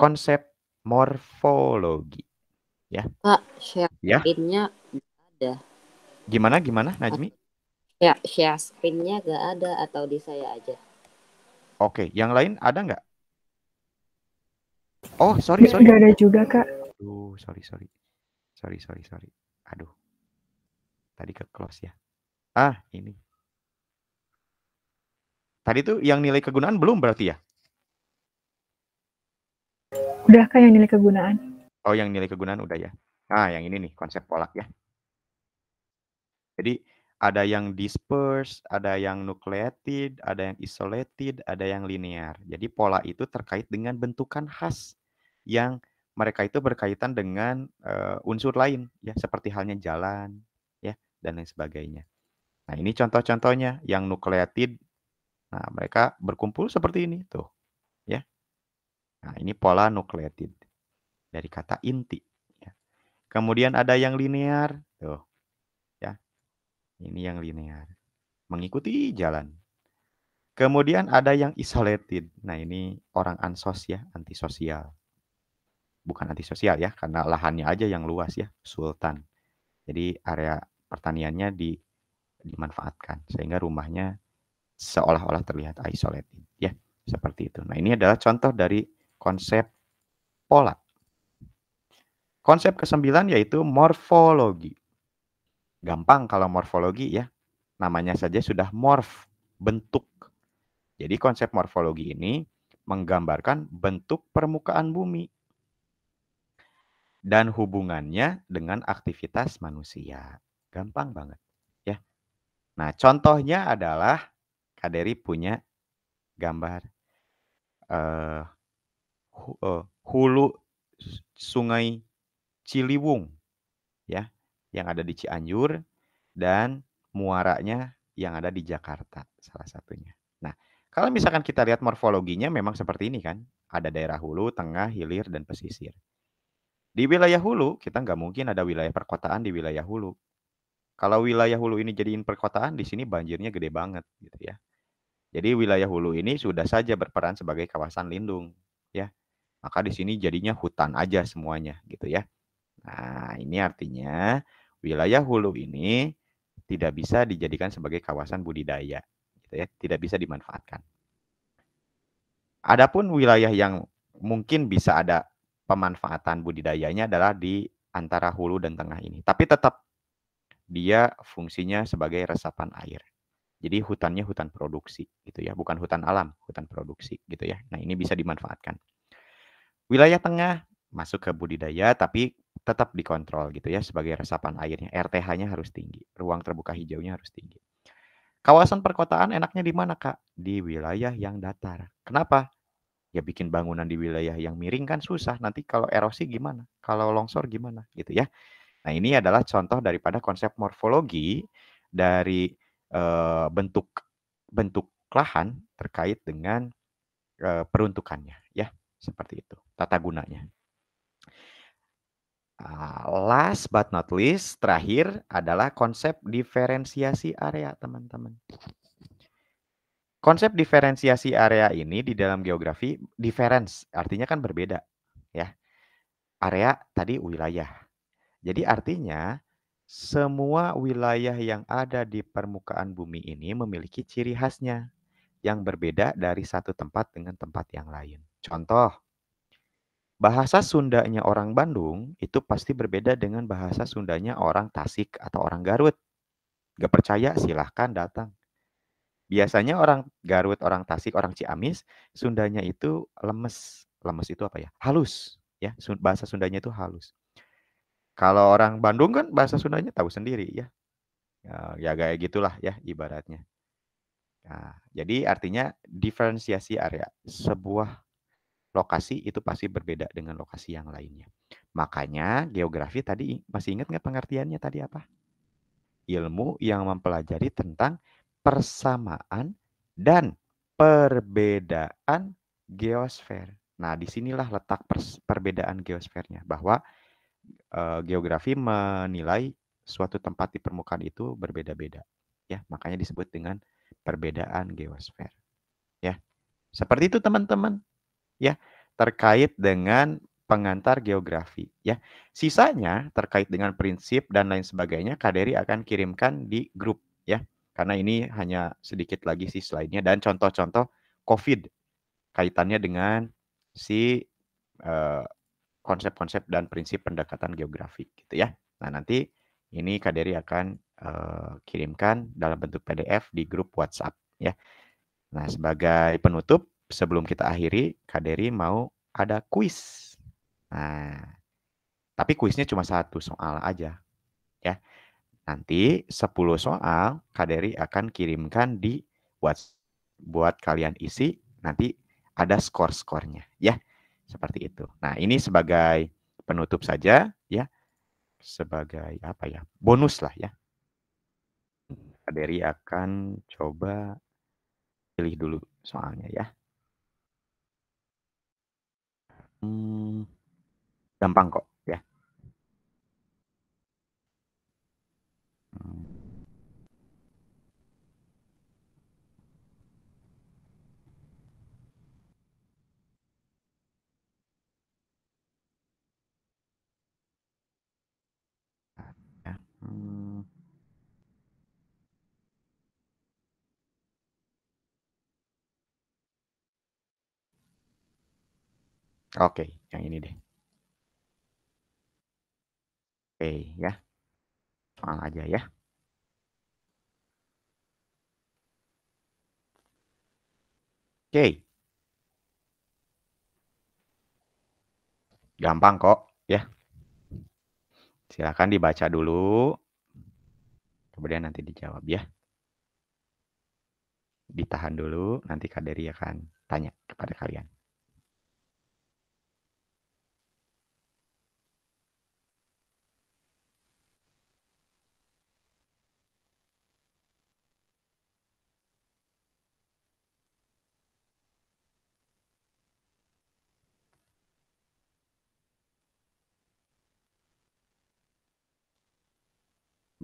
Konsep morfologi. Ya. Pak, share screen-nya ya. ada. Gimana gimana Najmi? Ya, share screen-nya nggak ada atau di saya aja. Oke, yang lain ada nggak? Oh, sorry, sorry. Nggak ada juga, Kak. Aduh, sorry, sorry. Sorry, sorry, sorry. Aduh. Tadi ke close ya. Ah, ini. Tadi tuh yang nilai kegunaan belum berarti ya? Udahkah yang nilai kegunaan? Oh, yang nilai kegunaan udah ya. Nah, yang ini nih konsep pola ya. Jadi ada yang dispersed, ada yang nucleated, ada yang isolated, ada yang linear. Jadi pola itu terkait dengan bentukan khas yang mereka itu berkaitan dengan uh, unsur lain ya seperti halnya jalan ya dan lain sebagainya. Nah, ini contoh-contohnya yang nucleated Nah, mereka berkumpul seperti ini tuh, ya. Nah, ini pola nukleotid dari kata inti. Ya. Kemudian ada yang linear, tuh, ya. Ini yang linear, mengikuti jalan. Kemudian ada yang isolated. Nah, ini orang ansos ya, antisosial. Bukan antisosial ya, karena lahannya aja yang luas ya, sultan. Jadi area pertaniannya di dimanfaatkan sehingga rumahnya seolah-olah terlihat isolated ya seperti itu. Nah, ini adalah contoh dari konsep pola. Konsep kesembilan yaitu morfologi. Gampang kalau morfologi ya. Namanya saja sudah morf, bentuk. Jadi konsep morfologi ini menggambarkan bentuk permukaan bumi dan hubungannya dengan aktivitas manusia. Gampang banget, ya. Nah, contohnya adalah Kaderi punya gambar uh, hulu Sungai Ciliwung ya yang ada di Cianjur dan muaranya yang ada di Jakarta salah satunya. Nah, kalau misalkan kita lihat morfologinya memang seperti ini kan, ada daerah hulu, tengah, hilir dan pesisir. Di wilayah hulu kita nggak mungkin ada wilayah perkotaan di wilayah hulu. Kalau wilayah hulu ini jadiin perkotaan, di sini banjirnya gede banget gitu ya. Jadi wilayah hulu ini sudah saja berperan sebagai kawasan lindung, ya. Maka di sini jadinya hutan aja semuanya, gitu ya. Nah, ini artinya wilayah hulu ini tidak bisa dijadikan sebagai kawasan budidaya, gitu ya. Tidak bisa dimanfaatkan. Adapun wilayah yang mungkin bisa ada pemanfaatan budidayanya adalah di antara hulu dan tengah ini. Tapi tetap dia fungsinya sebagai resapan air. Jadi hutannya hutan produksi gitu ya, bukan hutan alam, hutan produksi gitu ya. Nah, ini bisa dimanfaatkan. Wilayah tengah masuk ke budidaya tapi tetap dikontrol gitu ya sebagai resapan airnya. RTH-nya harus tinggi, ruang terbuka hijaunya harus tinggi. Kawasan perkotaan enaknya di mana, Kak? Di wilayah yang datar. Kenapa? Ya bikin bangunan di wilayah yang miring kan susah. Nanti kalau erosi gimana? Kalau longsor gimana? Gitu ya. Nah, ini adalah contoh daripada konsep morfologi dari Eh, bentuk bentuk lahan terkait dengan eh, peruntukannya ya seperti itu tata gunanya. Ah, last but not least terakhir adalah konsep diferensiasi area teman-teman. Konsep diferensiasi area ini di dalam geografi difference artinya kan berbeda ya. Area tadi wilayah. Jadi artinya semua wilayah yang ada di permukaan bumi ini memiliki ciri khasnya yang berbeda dari satu tempat dengan tempat yang lain. Contoh, bahasa Sundanya orang Bandung itu pasti berbeda dengan bahasa Sundanya orang Tasik atau orang Garut. Gak percaya silahkan datang. Biasanya orang Garut, orang Tasik, orang Ciamis, Sundanya itu lemes. Lemes itu apa ya? Halus. ya Bahasa Sundanya itu halus. Kalau orang Bandung kan bahasa Sundanya tahu sendiri ya. Eh, ya kayak gitulah ya ibaratnya. Nah, jadi artinya diferensiasi area sebuah lokasi itu pasti berbeda dengan lokasi yang lainnya. Makanya geografi tadi masih ingat nggak pengertiannya tadi apa? Ilmu yang mempelajari tentang persamaan dan perbedaan geosfer. Nah, disinilah letak perbedaan geosfernya bahwa Eh, geografi menilai suatu tempat di permukaan itu berbeda-beda. Ya, makanya disebut dengan perbedaan geosfer. Ya. Seperti itu teman-teman. Ya, terkait dengan pengantar geografi ya. Sisanya terkait dengan prinsip dan lain sebagainya kaderi akan kirimkan di grup ya. Karena ini hanya sedikit lagi sih slide-nya dan contoh-contoh COVID kaitannya dengan si uh, konsep-konsep dan prinsip pendekatan geografi gitu ya. Nah, nanti ini Kaderi akan uh, kirimkan dalam bentuk PDF di grup WhatsApp ya. Nah, sebagai penutup sebelum kita akhiri, Kaderi mau ada kuis. Nah, tapi kuisnya cuma satu soal aja ya. Nanti 10 soal Kaderi akan kirimkan di WhatsApp buat kalian isi nanti ada skor-skornya ya. Seperti itu. Nah, ini sebagai penutup saja ya. Sebagai apa ya? Bonus lah ya. Kaderi hmm, akan coba pilih dulu soalnya ya. Hmm, gampang kok. Oke, yang ini deh. Oke, ya. Soal aja ya. Oke. Gampang kok, ya. Silakan dibaca dulu. Kemudian nanti dijawab ya. Ditahan dulu, nanti Kak Dery akan tanya kepada kalian.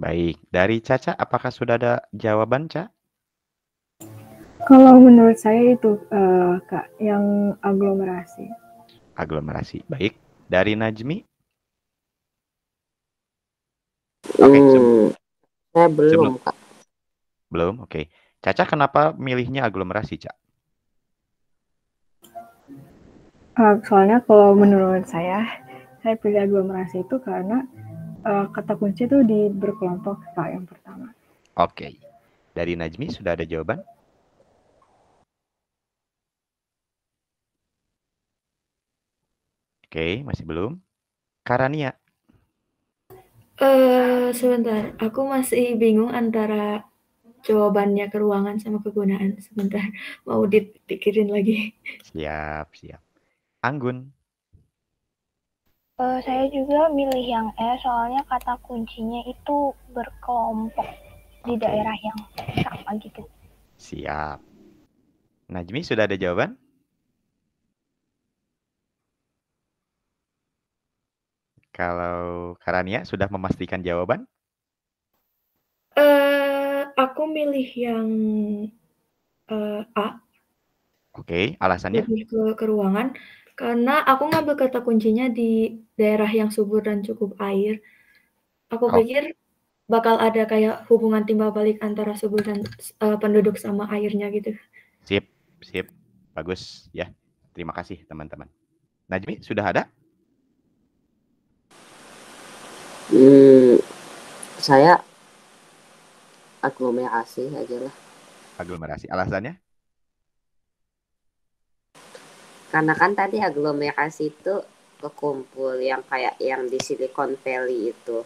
Baik, dari Caca, apakah sudah ada jawaban, Cak? Kalau menurut saya itu, uh, Kak, yang aglomerasi. Aglomerasi, baik. Dari Najmi? Oke, okay, hmm, saya belum, sebelum... Kak. Belum, oke. Okay. Caca, kenapa milihnya aglomerasi, Cak? Uh, eh, soalnya kalau menurut saya, saya pilih aglomerasi itu karena uh, kata kunci itu di berkelompok Pak yang pertama. Oke. Okay. Dari Najmi sudah ada jawaban? Oke, okay, masih belum. Karania. Uh, sebentar, aku masih bingung antara jawabannya ke ruangan sama kegunaan. Sebentar, mau dipikirin lagi. Siap, siap. Anggun. Uh, saya juga milih yang E soalnya kata kuncinya itu berkelompok di daerah yang sama gitu. Siap. Najmi sudah ada jawaban? Kalau Karania sudah memastikan jawaban? Uh, aku milih yang uh, A. Oke, okay, alasannya? ke, ke ruangan karena aku ngambil kata kuncinya di daerah yang subur dan cukup air. Aku oh. pikir bakal ada kayak hubungan timbal balik antara subur dan uh, penduduk sama airnya gitu. Sip, sip. Bagus ya. Terima kasih teman-teman. Najmi, sudah ada? Hmm, saya aglomerasi aja lah. Aglomerasi, alasannya? Karena kan tadi aglomerasi itu kekumpul yang kayak yang di Silicon Valley itu.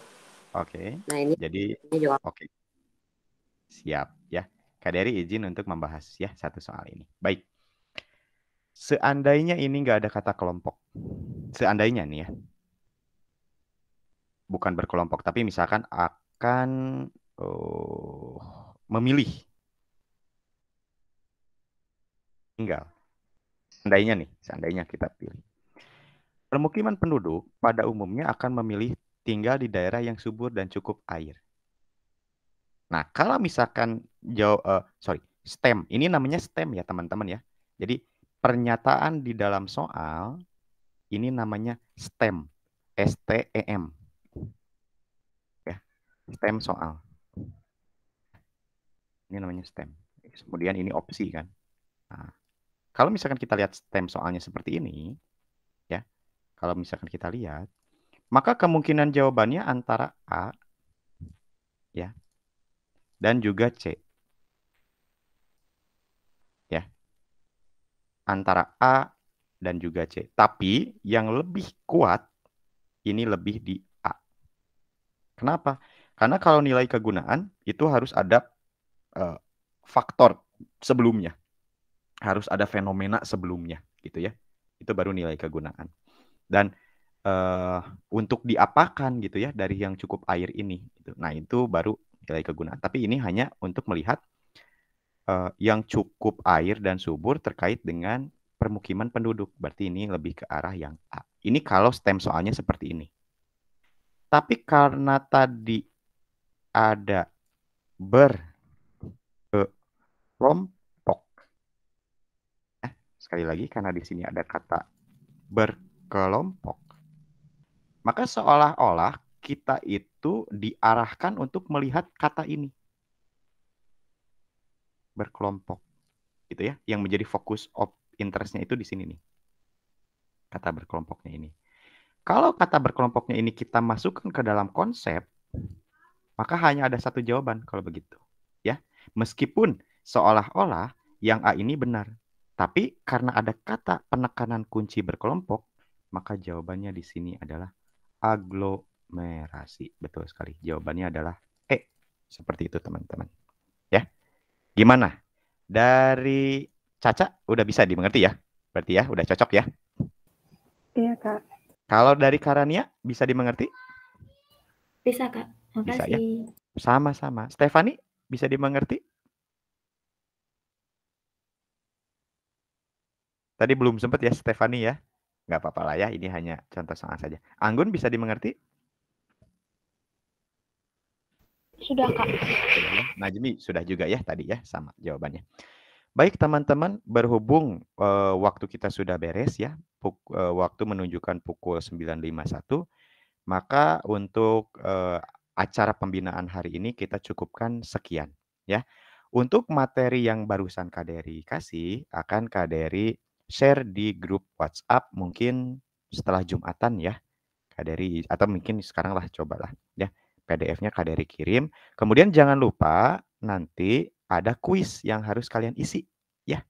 Oke. Okay. Nah ini jadi ini juga. Oke. Okay. Siap ya. Kak Dery izin untuk membahas ya satu soal ini. Baik. Seandainya ini nggak ada kata kelompok. Seandainya nih ya. Bukan berkelompok tapi misalkan akan oh, memilih tinggal Seandainya nih, seandainya kita pilih. Permukiman penduduk pada umumnya akan memilih tinggal di daerah yang subur dan cukup air. Nah, kalau misalkan jauh, uh, sorry, STEM, ini namanya STEM ya teman-teman ya. Jadi pernyataan di dalam soal ini namanya STEM, s t S-T-E-M, Ya, STEM soal. Ini namanya STEM. Kemudian ini opsi kan. Nah, kalau misalkan kita lihat stem soalnya seperti ini, ya, kalau misalkan kita lihat, maka kemungkinan jawabannya antara A, ya, dan juga C. Ya. Antara A dan juga C. Tapi yang lebih kuat ini lebih di A. Kenapa? Karena kalau nilai kegunaan itu harus ada uh, faktor sebelumnya harus ada fenomena sebelumnya gitu ya. Itu baru nilai kegunaan. Dan uh, untuk diapakan gitu ya dari yang cukup air ini. Gitu. Nah itu baru nilai kegunaan. Tapi ini hanya untuk melihat uh, yang cukup air dan subur terkait dengan permukiman penduduk. Berarti ini lebih ke arah yang A. Ini kalau stem soalnya seperti ini. Tapi karena tadi ada ber ke Sekali lagi karena di sini ada kata berkelompok. Maka seolah-olah kita itu diarahkan untuk melihat kata ini. Berkelompok. Gitu ya, yang menjadi fokus of interestnya itu di sini nih. Kata berkelompoknya ini. Kalau kata berkelompoknya ini kita masukkan ke dalam konsep, maka hanya ada satu jawaban kalau begitu. Ya, meskipun seolah-olah yang A ini benar, tapi karena ada kata penekanan kunci berkelompok, maka jawabannya di sini adalah aglomerasi. Betul sekali. Jawabannya adalah E. Seperti itu, teman-teman. Ya. Gimana? Dari Caca udah bisa dimengerti ya? Berarti ya, udah cocok ya? Iya, Kak. Kalau dari Karania bisa dimengerti? Bisa, Kak. Ya. Makasih. Bisa Sama-sama. Stefani bisa dimengerti? Tadi belum sempat ya Stefani ya. Nggak apa-apa lah ya, ini hanya contoh soal saja. Anggun bisa dimengerti? Sudah, Kak. Najmi sudah juga ya tadi ya, sama jawabannya. Baik teman-teman, berhubung e, waktu kita sudah beres ya, puk, e, waktu menunjukkan pukul 9.51, maka untuk e, acara pembinaan hari ini kita cukupkan sekian ya. Untuk materi yang barusan kaderi kasih akan kaderi share di grup WhatsApp mungkin setelah Jumatan ya. Kaderi atau mungkin sekarang lah cobalah ya. PDF-nya Kaderi kirim. Kemudian jangan lupa nanti ada kuis yang harus kalian isi ya.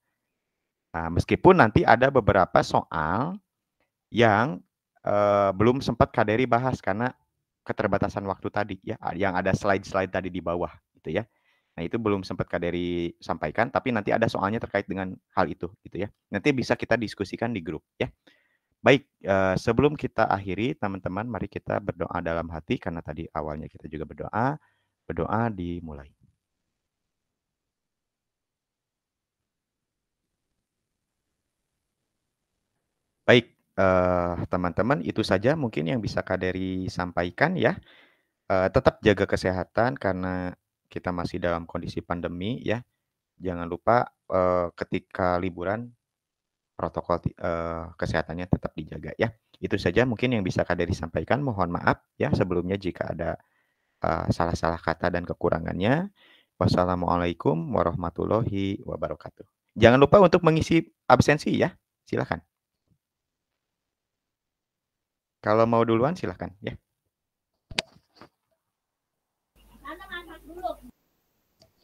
Nah, meskipun nanti ada beberapa soal yang eh, belum sempat Kaderi bahas karena keterbatasan waktu tadi ya, yang ada slide-slide tadi di bawah gitu ya. Nah, itu belum sempat Kak Dery sampaikan, tapi nanti ada soalnya terkait dengan hal itu gitu ya. Nanti bisa kita diskusikan di grup ya. Baik, eh, sebelum kita akhiri teman-teman, mari kita berdoa dalam hati karena tadi awalnya kita juga berdoa. Berdoa dimulai. Baik, eh, teman-teman, itu saja mungkin yang bisa Kak Dery sampaikan ya. Eh, tetap jaga kesehatan karena kita masih dalam kondisi pandemi ya. Jangan lupa eh, ketika liburan protokol eh, kesehatannya tetap dijaga ya. Itu saja mungkin yang bisa Kak Dery sampaikan. Mohon maaf ya sebelumnya jika ada salah eh, salah-salah kata dan kekurangannya. Wassalamualaikum warahmatullahi wabarakatuh. Jangan lupa untuk mengisi absensi ya. Silakan. Kalau mau duluan silakan, ya.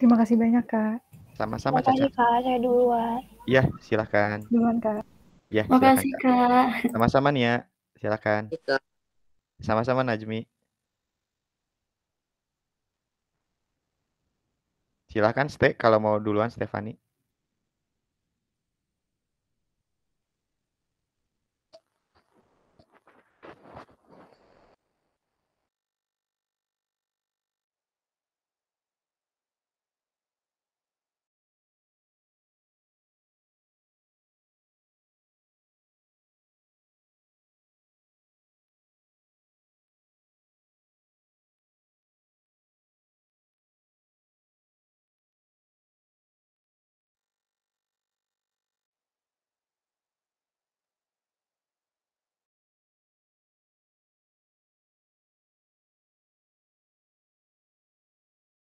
Terima kasih banyak, Kak. Sama-sama, Caca. kasih, Kak. Saya duluan. Iya, silakan. Duluan, Kak. Ya, kasih Kak. Sama-sama, Nia. silakan. Gitu. Sama-sama, Najmi. Silakan Ste, kalau mau duluan, Stefani.